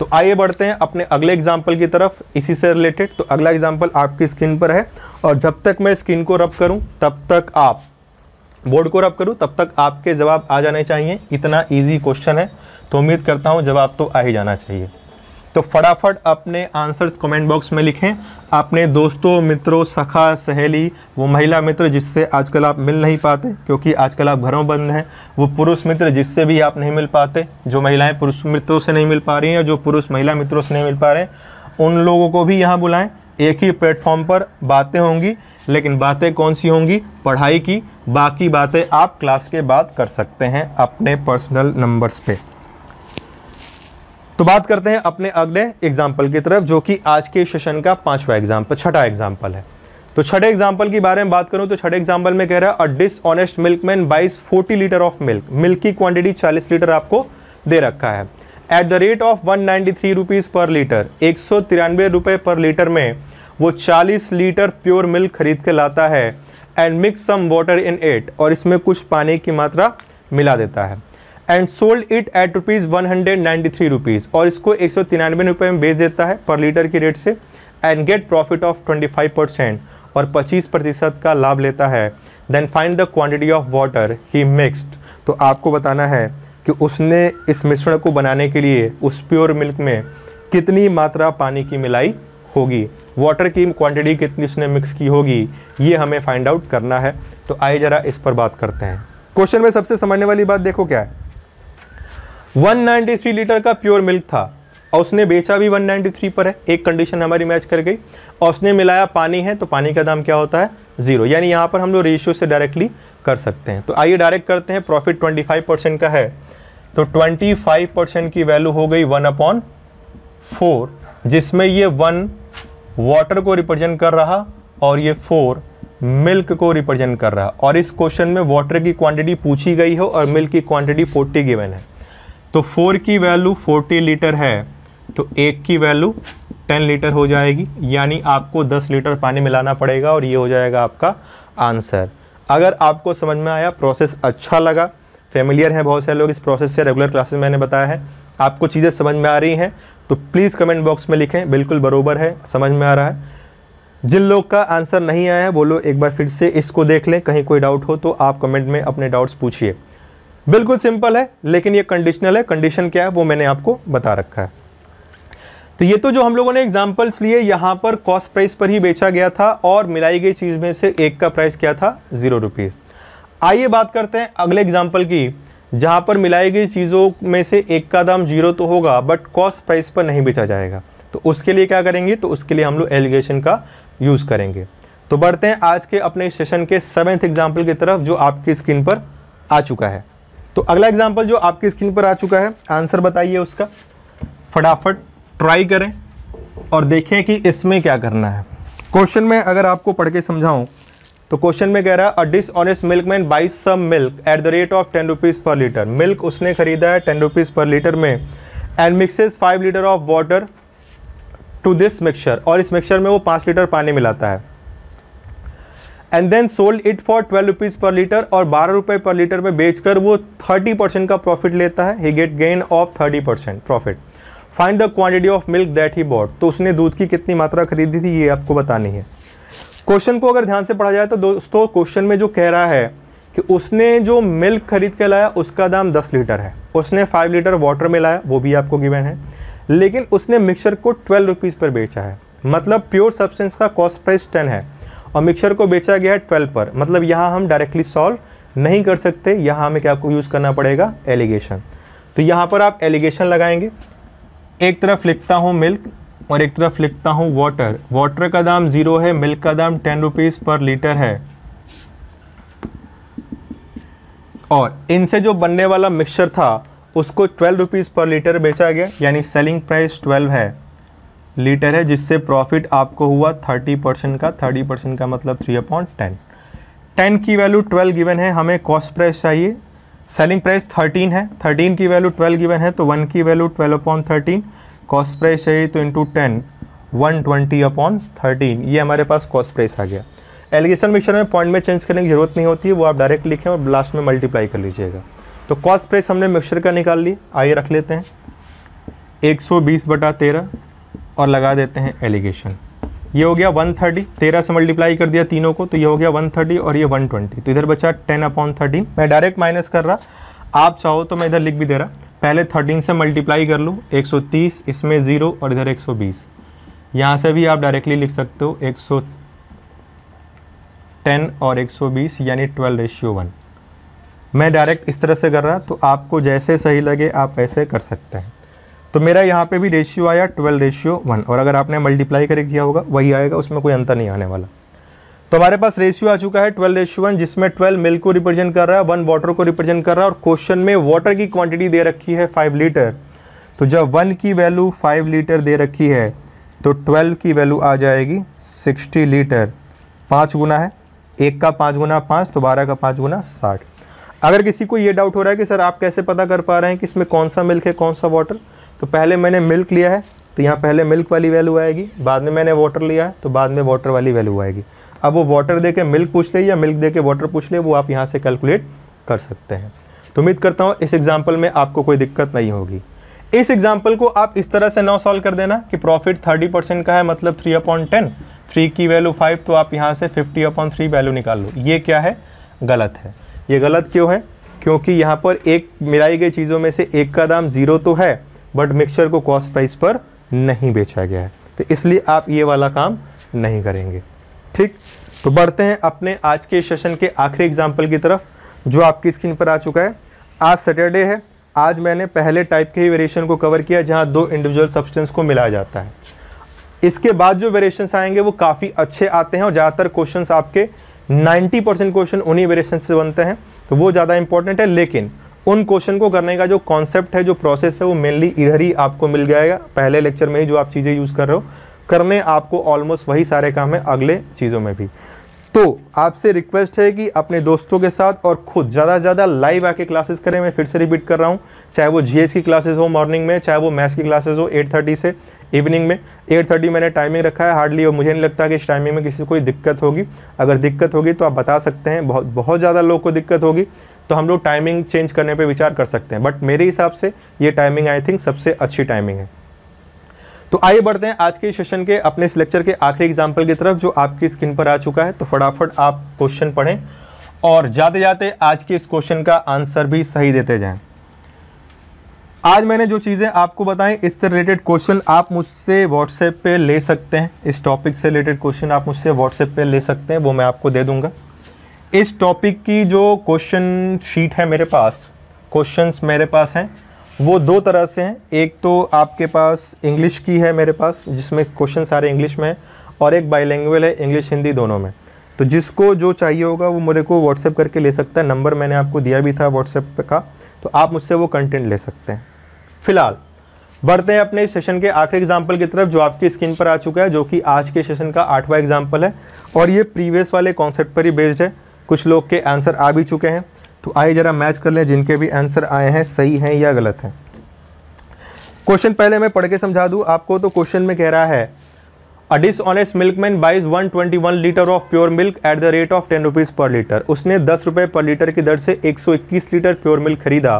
तो आइए बढ़ते हैं अपने अगले एग्जाम्पल की तरफ इसी से रिलेटेड तो अगला एग्जाम्पल आपकी स्क्रीन पर है और जब तक मैं स्क्रीन को रब करूँ तब तक आप बोर्ड को रब करूँ तब तक आपके जवाब आ जाने चाहिए इतना ईजी क्वेश्चन है तो उम्मीद करता हूँ जवाब तो आ ही जाना चाहिए तो फटाफट अपने आंसर्स कमेंट बॉक्स में लिखें अपने दोस्तों मित्रों सखा सहेली वो महिला मित्र जिससे आजकल आप मिल नहीं पाते क्योंकि आजकल आप घरों बंद हैं वो पुरुष मित्र जिससे भी आप नहीं मिल पाते जो महिलाएं पुरुष मित्रों से नहीं मिल पा रही हैं जो पुरुष महिला मित्रों से नहीं मिल पा रहे उन लोगों को भी यहाँ बुलाएँ एक ही प्लेटफॉर्म पर बातें होंगी लेकिन बातें कौन सी होंगी पढ़ाई की बाकी बातें आप क्लास के बाद कर सकते हैं अपने पर्सनल नंबर्स पर तो बात करते हैं अपने अगले एग्जाम्पल की तरफ जो कि आज के सेशन का पांचवा एग्जाम्पल छठा एग्जाम्पल है तो छठे एग्जाम्पल के बारे में बात करूं तो छठे एग्जाम्पल में कह रहा है a dishonest milk man buys forty litre of milk milk की क्वांटिटी चालीस लीटर आपको दे रखा है at the rate of one ninety three rupees per litre एक सौ तिरानवे रुपये पर लीटर में वो चालीस लीटर प्योर मिल्क खरीद के लाता है and mix some water in it और इसमें कुछ पानी की मात्रा मिला देता है and sold it at rupees one hundred ninety three rupees और इसको एक सौ तिरानवे रुपये में बेच देता है पर लीटर की रेट से and get profit of twenty five percent और पच्चीस प्रतिशत का लाभ लेता है then find the quantity of water he mixed तो आपको बताना है कि उसने इस मिश्रण को बनाने के लिए उस प्योर मिल्क में कितनी मात्रा पानी की मिलाई होगी वाटर की क्वांटिटी कितनी उसने मिक्स की होगी ये हमें फाइंड आउट करना है तो आइए ज़रा इस पर बात करते हैं क्वेश्चन में सबसे समझने वाली बात देखो क्या है 193 लीटर का प्योर मिल्क था और उसने बेचा भी 193 पर है एक कंडीशन हमारी मैच कर गई और उसने मिलाया पानी है तो पानी का दाम क्या होता है ज़ीरो यानी यहाँ पर हम लोग रेशियो से डायरेक्टली कर सकते हैं तो आइए डायरेक्ट करते हैं प्रॉफिट 25 परसेंट का है तो 25 परसेंट की वैल्यू हो गई वन अपॉन फोर जिसमें ये वन वाटर को रिप्रेजेंट कर रहा और ये फोर मिल्क को रिप्रेजेंट कर रहा और इस क्वेश्चन में वाटर की क्वांटिटी पूछी गई हो और मिल्क की क्वांटिटी फोर्टी गिवन है तो फोर की वैल्यू फोर्टी लीटर है तो एक की वैल्यू टेन लीटर हो जाएगी यानी आपको दस लीटर पानी मिलाना पड़ेगा और ये हो जाएगा आपका आंसर अगर आपको समझ में आया प्रोसेस अच्छा लगा फेमिलियर हैं बहुत सारे लोग इस प्रोसेस से रेगुलर क्लासेस मैंने बताया है आपको चीज़ें समझ में आ रही हैं तो प्लीज़ कमेंट बॉक्स में लिखें बिल्कुल बरोबर है समझ में आ रहा है जिन लोग का आंसर नहीं आया वो लोग एक बार फिर से इसको देख लें कहीं कोई डाउट हो तो आप कमेंट में अपने डाउट्स पूछिए बिल्कुल सिंपल है लेकिन ये कंडीशनल है कंडीशन क्या है वो मैंने आपको बता रखा है तो ये तो जो हम लोगों ने एग्जाम्पल्स लिए यहाँ पर कॉस्ट प्राइस पर ही बेचा गया था और मिलाई गई चीज़ में से एक का प्राइस क्या था ज़ीरो रुपीज़ आइए बात करते हैं अगले एग्जाम्पल की जहाँ पर मिलाई गई चीज़ों में से एक का दाम जीरो तो होगा बट कॉस्ट प्राइस पर नहीं बेचा जाएगा तो उसके लिए क्या करेंगे तो उसके लिए हम लोग एलिगेशन का यूज़ करेंगे तो बढ़ते हैं आज के अपने सेशन के सेवेंथ एग्जाम्पल की तरफ जो आपकी स्क्रीन पर आ चुका है तो अगला एग्जाम्पल जो आपकी स्क्रीन पर आ चुका है आंसर बताइए उसका फटाफट ट्राई करें और देखें कि इसमें क्या करना है क्वेश्चन में अगर आपको पढ़ के समझाऊँ तो क्वेश्चन में कह रहा है a dishonest milk man buy some milk at the rate of ten rupees per litre milk उसने खरीदा है टेन रुपीज़ पर लीटर में and mixes five litre of water to this mixture और इस मिक्सचर में वो पाँच लीटर पानी मिलाता है and then sold it for twelve rupees per litre और बारह रुपये पर लीटर में बेचकर वो थर्टी परसेंट का प्रॉफिट लेता है he get gain of thirty percent profit find the quantity of milk that he bought तो उसने दूध की कितनी मात्रा खरीदी थी ये आपको बतानी है क्वेश्चन को अगर ध्यान से पढ़ा जाए तो दोस्तों क्वेश्चन में जो कह रहा है कि उसने जो मिल्क खरीद के लाया उसका दाम दस लीटर है उसने फाइव लीटर वाटर में लाया वो भी आपको गिवन है लेकिन उसने मिक्सर को ट्वेल्व रुपीज़ पर बेचा है मतलब प्योर सब्सटेंस का कॉस्ट प्राइस टेन है और मिक्सर को बेचा गया है ट्वेल्व पर मतलब यहाँ हम डायरेक्टली सॉल्व नहीं कर सकते यहाँ हमें क्या आपको यूज़ करना पड़ेगा एलिगेशन तो यहाँ पर आप एलिगेशन लगाएंगे एक तरफ लिखता हूँ मिल्क और एक तरफ लिखता हूँ वाटर वाटर का दाम ज़ीरो है मिल्क का दाम टेन रुपीज़ पर लीटर है और इनसे जो बनने वाला मिक्सचर था उसको ट्वेल्व रुपीज़ पर लीटर बेचा गया यानी सेलिंग प्राइस ट्वेल्व है लीटर है जिससे प्रॉफिट आपको हुआ थर्टी परसेंट का थर्टी परसेंट का मतलब थ्री अपॉइंट टेन टेन की वैल्यू ट्वेल्व गिवन है हमें कॉस्ट प्राइस चाहिए सेलिंग प्राइस थर्टीन है थर्टीन की वैल्यू ट्वेल्व गिवन है तो वन की value twelve upon thirteen cost price चाहिए तो into ten one twenty upon thirteen ये हमारे पास कॉस्ट प्राइस आ गया एलिगेशन मिक्सर में पॉइंट में चेंज करने की जरूरत नहीं होती है वो आप डायरेक्ट लिखें और लास्ट में मल्टीप्लाई कर लीजिएगा तो कॉस्ट प्राइस हमने मिक्सर का निकाल ली आइए रख लेते हैं 120 बटा तेरह और लगा देते हैं एलिगेशन ये हो गया 130 थर्टी तेरह से मल्टीप्लाई कर दिया तीनों को तो ये हो गया 130 और ये 120 तो इधर बचा 10 अपॉन थर्टीन मैं डायरेक्ट माइनस कर रहा आप चाहो तो मैं इधर लिख भी दे रहा पहले 13 से मल्टीप्लाई कर लूँ 130 इसमें ज़ीरो और इधर 120 यहाँ से भी आप डायरेक्टली लिख सकते हो 110 और 120 यानी 12 रेशियो वन मैं डायरेक्ट इस तरह से कर रहा तो आपको जैसे सही लगे आप वैसे कर सकते हैं तो मेरा यहाँ पे भी रेशियो आया ट्वेल्व रेशियो वन और अगर आपने मल्टीप्लाई करके किया होगा वही आएगा उसमें कोई अंतर नहीं आने वाला तो हमारे पास रेशियो आ चुका है ट्वेल्व रेशियो वन जिसमें ट्वेल्व मिल्क को रिप्रेजेंट कर रहा है वन वाटर को रिप्रेजेंट कर रहा है और क्वेश्चन में वाटर की क्वांटिटी दे रखी है फाइव लीटर तो जब वन की वैल्यू फाइव लीटर दे रखी है तो ट्वेल्व की वैल्यू आ जाएगी सिक्सटी लीटर पाँच गुना है एक का पाँच गुना पाँच तो बारह का पाँच गुना साठ अगर किसी को ये डाउट हो रहा है कि सर आप कैसे पता कर पा रहे हैं कि इसमें कौन सा मिल्क है कौन सा वाटर तो पहले मैंने मिल्क लिया है तो यहाँ पहले मिल्क वाली वैल्यू आएगी बाद में मैंने वाटर लिया है तो बाद में वाटर वाली वैल्यू आएगी अब वो वाटर दे के मिल्क पूछ ले या मिल्क दे के वाटर पूछ ले वो आप यहाँ से कैलकुलेट कर सकते हैं तो उम्मीद करता हूँ इस एग्जाम्पल में आपको कोई दिक्कत नहीं होगी इस एग्जाम्पल को आप इस तरह से नौ सॉल्व कर देना कि प्रॉफिट थर्टी परसेंट का है मतलब थ्री अपॉन टेन थ्री की वैल्यू फाइव तो आप यहाँ से फिफ्टी अपॉन थ्री वैल्यू निकाल लो ये क्या है गलत है ये गलत क्यों है क्योंकि यहाँ पर एक मिलाई गई चीज़ों में से एक का दाम ज़ीरो तो है बट मिक्सचर को कॉस्ट प्राइस पर नहीं बेचा गया है तो इसलिए आप ये वाला काम नहीं करेंगे ठीक तो बढ़ते हैं अपने आज के सेशन के आखिरी एग्जाम्पल की तरफ जो आपकी स्क्रीन पर आ चुका है आज सैटरडे है आज मैंने पहले टाइप के ही वेरिएशन को कवर किया जहां दो इंडिविजुअल सब्सटेंस को मिलाया जाता है इसके बाद जो वेरिएशंस आएंगे वो काफ़ी अच्छे आते हैं और ज़्यादातर क्वेश्चंस आपके 90 परसेंट क्वेश्चन उन्हीं वेरिएशन से बनते हैं तो वो ज़्यादा इंपॉर्टेंट है लेकिन उन क्वेश्चन को करने का जो कॉन्सेप्ट है जो प्रोसेस है वो मेनली इधर ही आपको मिल जाएगा पहले लेक्चर में ही जो आप चीज़ें यूज़ कर रहे हो करने आपको ऑलमोस्ट वही सारे काम है अगले चीज़ों में भी तो आपसे रिक्वेस्ट है कि अपने दोस्तों के साथ और खुद ज़्यादा से ज़्यादा लाइव आके क्लासेस करें मैं फिर से रिपीट कर रहा हूँ चाहे वो जीएस की क्लासेस हो मॉर्निंग में चाहे वो मैथ्स की क्लासेस हो 8:30 से इवनिंग में 8:30 मैंने टाइमिंग रखा है हार्डली और मुझे नहीं लगता कि इस टाइमिंग में किसी कोई दिक्कत होगी अगर दिक्कत होगी तो आप बता सकते हैं बहुत बहुत ज़्यादा लोग को दिक्कत होगी तो हम लोग टाइमिंग चेंज करने पे विचार कर सकते हैं बट मेरे हिसाब से ये टाइमिंग आई थिंक सबसे अच्छी टाइमिंग है तो आइए बढ़ते हैं आज के सेशन के अपने इस लेक्चर के आखिरी एग्जाम्पल की तरफ जो आपकी स्क्रीन पर आ चुका है तो फटाफट आप क्वेश्चन पढ़ें और जाते जाते आज के इस क्वेश्चन का आंसर भी सही देते जाएं आज मैंने जो चीज़ें आपको बताएं इससे रिलेटेड क्वेश्चन आप मुझसे व्हाट्सएप पे ले सकते हैं इस टॉपिक से रिलेटेड क्वेश्चन आप मुझसे व्हाट्सएप पे ले सकते हैं वो मैं आपको दे दूंगा इस टॉपिक की जो क्वेश्चन शीट है मेरे पास क्वेश्चंस मेरे पास हैं वो दो तरह से हैं एक तो आपके पास इंग्लिश की है मेरे पास जिसमें क्वेश्चन सारे इंग्लिश में है और एक बाईलैंग्वेज है इंग्लिश हिंदी दोनों में तो जिसको जो चाहिए होगा वो मेरे को व्हाट्सएप करके ले सकता है नंबर मैंने आपको दिया भी था व्हाट्सएप का तो आप मुझसे वो कंटेंट ले सकते हैं फिलहाल बढ़ते हैं अपने सेशन के आखिरी एग्जाम्पल की तरफ जो आपकी स्क्रीन पर आ चुका है जो कि आज के सेशन का आठवां एग्जाम्पल है और ये प्रीवियस वाले कॉन्सेप्ट पर ही बेस्ड है कुछ लोग के आंसर आ भी चुके हैं तो आइए ज़रा मैच कर लें जिनके भी आंसर आए हैं सही हैं या गलत हैं क्वेश्चन पहले मैं पढ़ के समझा दूँ आपको तो क्वेश्चन में कह रहा है a dishonest milkman buys 121 litre of pure milk at the rate of ten rupees per litre उसने दस रुपये पर लीटर की दर से 121 लीटर प्योर मिल्क खरीदा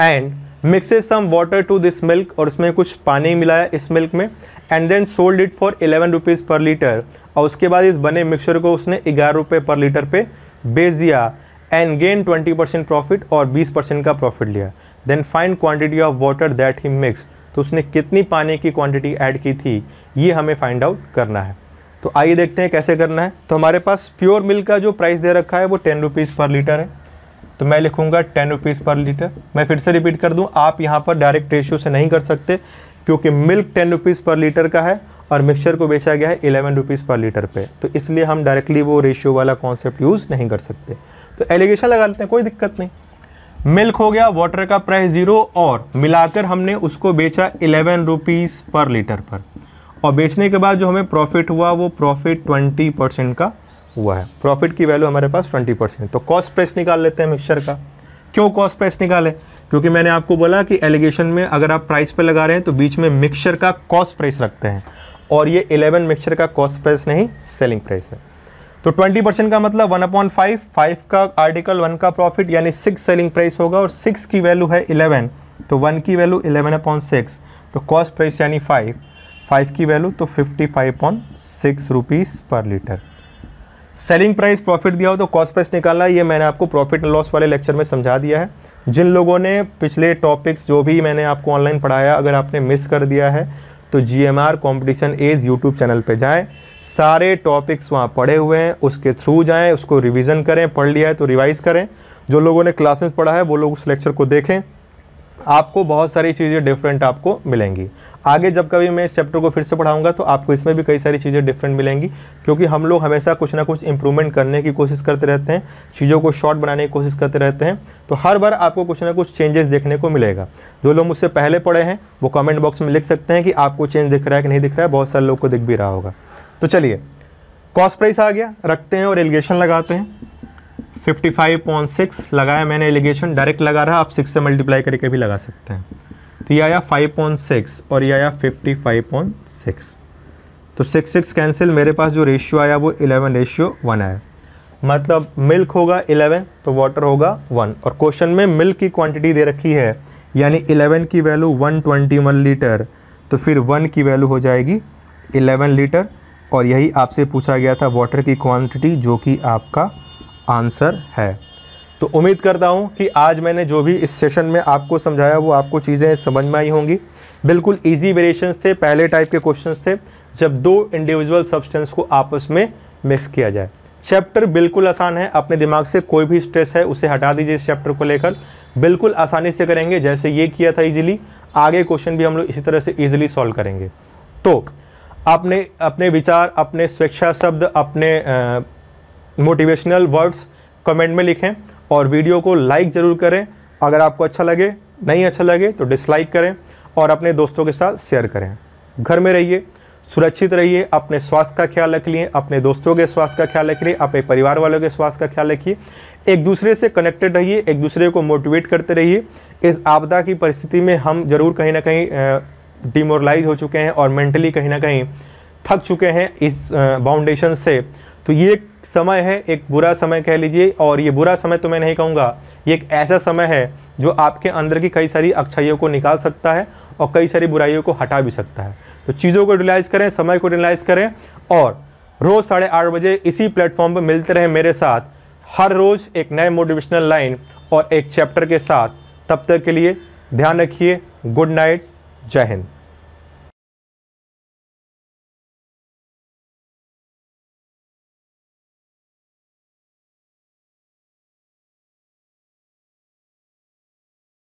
and mixes some water to this milk और उसमें कुछ पानी मिलाया इस मिल्क में and then sold it for 11 rupees per litre और उसके बाद इस बने मिक्सचर को उसने ग्यारह रुपये पर लीटर पे बेच दिया एंड गेन 20 परसेंट प्रॉफिट और 20 परसेंट का प्रॉफिट लिया then find quantity of water that he mix तो उसने कितनी पानी की क्वांटिटी ऐड की थी ये हमें फाइंड आउट करना है तो आइए देखते हैं कैसे करना है तो हमारे पास प्योर मिल्क का जो प्राइस दे रखा है वो टेन रुपीज़ पर लीटर है तो मैं लिखूंगा टेन रुपीज़ पर लीटर मैं फिर से रिपीट कर दूं आप यहाँ पर डायरेक्ट रेशियो से नहीं कर सकते क्योंकि milk ten rupees per litre का है और मिक्सचर को बेचा गया है इलेवन रुपीज़ पर लीटर पे तो इसलिए हम डायरेक्टली वो रेशियो वाला कॉन्सेप्ट यूज़ नहीं कर सकते तो एलिगेशन लगा लेते हैं कोई दिक्कत नहीं मिल्क हो गया वाटर का प्राइस ज़ीरो और मिलाकर हमने उसको बेचा इलेवन रुपीज़ पर लीटर पर और बेचने के बाद जो हमें प्रॉफिट हुआ वो प्रॉफिट ट्वेंटी परसेंट का हुआ है प्रॉफिट की वैल्यू हमारे पास ट्वेंटी परसेंट तो कॉस्ट प्राइस निकाल लेते हैं मिक्सचर का क्यों कॉस्ट प्राइस निकाले क्योंकि मैंने आपको बोला कि एलिगेशन में अगर आप प्राइस पर लगा रहे हैं तो बीच में मिक्सचर का कॉस्ट प्राइस रखते हैं और ये 11 मिक्सचर का कॉस्ट प्राइस नहीं सेलिंग प्राइस है तो 20 परसेंट का मतलब वन अपॉइंट फाइव फाइव का आर्टिकल वन का प्रॉफिट यानी सिक्स सेलिंग प्राइस होगा और सिक्स की वैल्यू है इलेवन तो वन की वैल्यू इलेवन अपॉइंट सिक्स तो कॉस्ट प्राइस यानी फाइव फाइव की वैल्यू तो fifty five point six rupees per litre selling price profit दिया हो तो कॉस्ट प्राइस निकालना ये मैंने आपको प्रॉफिट एंड लॉस वाले लेक्चर में समझा दिया है जिन लोगों ने पिछले टॉपिक्स जो भी मैंने आपको ऑनलाइन पढ़ाया अगर आपने मिस कर दिया है तो G M R competition age YouTube channel पर जाएँ सारे टॉपिक्स वहाँ पढ़े हुए हैं उसके थ्रू जाएँ उसको रिविज़न करें पढ़ लिया है तो रिवाइज़ करें जो लोगों ने क्लासेस पढ़ा है वो लोग उस लेक्चर को देखें आपको बहुत सारी चीज़ें डिफरेंट आपको मिलेंगी आगे जब कभी मैं इस चैप्टर को फिर से पढ़ाऊंगा तो आपको इसमें भी कई सारी चीज़ें डिफरेंट मिलेंगी क्योंकि हम लोग हमेशा कुछ ना कुछ इंप्रूवमेंट करने की कोशिश करते रहते हैं चीज़ों को शॉर्ट बनाने की कोशिश करते रहते हैं तो हर बार आपको कुछ ना कुछ चेंजेस देखने को मिलेगा जो लोग मुझसे पहले पढ़े हैं वो कमेंट बॉक्स में लिख सकते हैं कि आपको चेंज दिख रहा है कि नहीं दिख रहा है बहुत सारे लोग को दिख भी रहा होगा तो चलिए कॉस्ट प्राइस आ गया रखते हैं और एलिगेशन लगाते हैं 55.6 लगाया मैंने एलिगेशन डायरेक्ट लगा रहा आप सिक्स से मल्टीप्लाई करके भी लगा सकते हैं तो ये आया फाइव पॉइंट सिक्स और ये आया फिफ्टी फाइव पॉइंट सिक्स तो सिक्स सिक्स कैंसिल मेरे पास जो रेशियो आया वो इलेवन रेशियो वन आया मतलब मिल्क होगा इलेवन तो वाटर होगा वन और क्वेश्चन में मिल्क की क्वांटिटी दे रखी है यानी इलेवन की value one twenty one litre तो फिर वन की वैल्यू हो जाएगी इलेवन लीटर और यही आपसे पूछा गया था वाटर की क्वांटिटी जो कि आपका आंसर है तो उम्मीद करता हूँ कि आज मैंने जो भी इस सेशन में आपको समझाया वो आपको चीज़ें समझ में आई होंगी बिल्कुल ईजी वेरिएशन थे पहले टाइप के क्वेश्चन थे जब दो इंडिविजुअल सब्सटेंस को आपस में मिक्स किया जाए चैप्टर बिल्कुल आसान है अपने दिमाग से कोई भी स्ट्रेस है उसे हटा दीजिए इस चैप्टर को लेकर बिल्कुल आसानी से करेंगे जैसे ये किया था इजीली आगे क्वेश्चन भी हम लोग इसी तरह से इजीली सॉल्व करेंगे तो आपने अपने विचार अपने स्वेच्छा शब्द अपने मोटिवेशनल वर्ड्स कमेंट में लिखें और वीडियो को लाइक ज़रूर करें अगर आपको अच्छा लगे नहीं अच्छा लगे तो डिसलाइक करें और अपने दोस्तों के साथ शेयर करें घर में रहिए सुरक्षित रहिए अपने स्वास्थ्य का ख्याल रख लिए अपने दोस्तों के स्वास्थ्य का ख्याल रखिए अपने परिवार वालों के स्वास्थ्य का ख्याल रखिए एक दूसरे से कनेक्टेड रहिए एक दूसरे को मोटिवेट करते रहिए इस आपदा की परिस्थिति में हम जरूर कहीं ना कहीं डिमोरलाइज हो चुके हैं और मेंटली कहीं ना कहीं थक चुके हैं इस बाउंडेशन से तो ये एक समय है एक बुरा समय कह लीजिए और ये बुरा समय तो मैं नहीं कहूँगा ये एक ऐसा समय है जो आपके अंदर की कई सारी अच्छाइयों को निकाल सकता है और कई सारी बुराइयों को हटा भी सकता है तो चीज़ों को यूटिलाइज़ करें समय को रिलाइज करें और रोज़ साढ़े आठ बजे इसी प्लेटफॉर्म पर मिलते रहें मेरे साथ हर रोज़ एक नए मोटिवेशनल लाइन और एक चैप्टर के साथ तब तक के लिए ध्यान रखिए गुड नाइट जय हिंद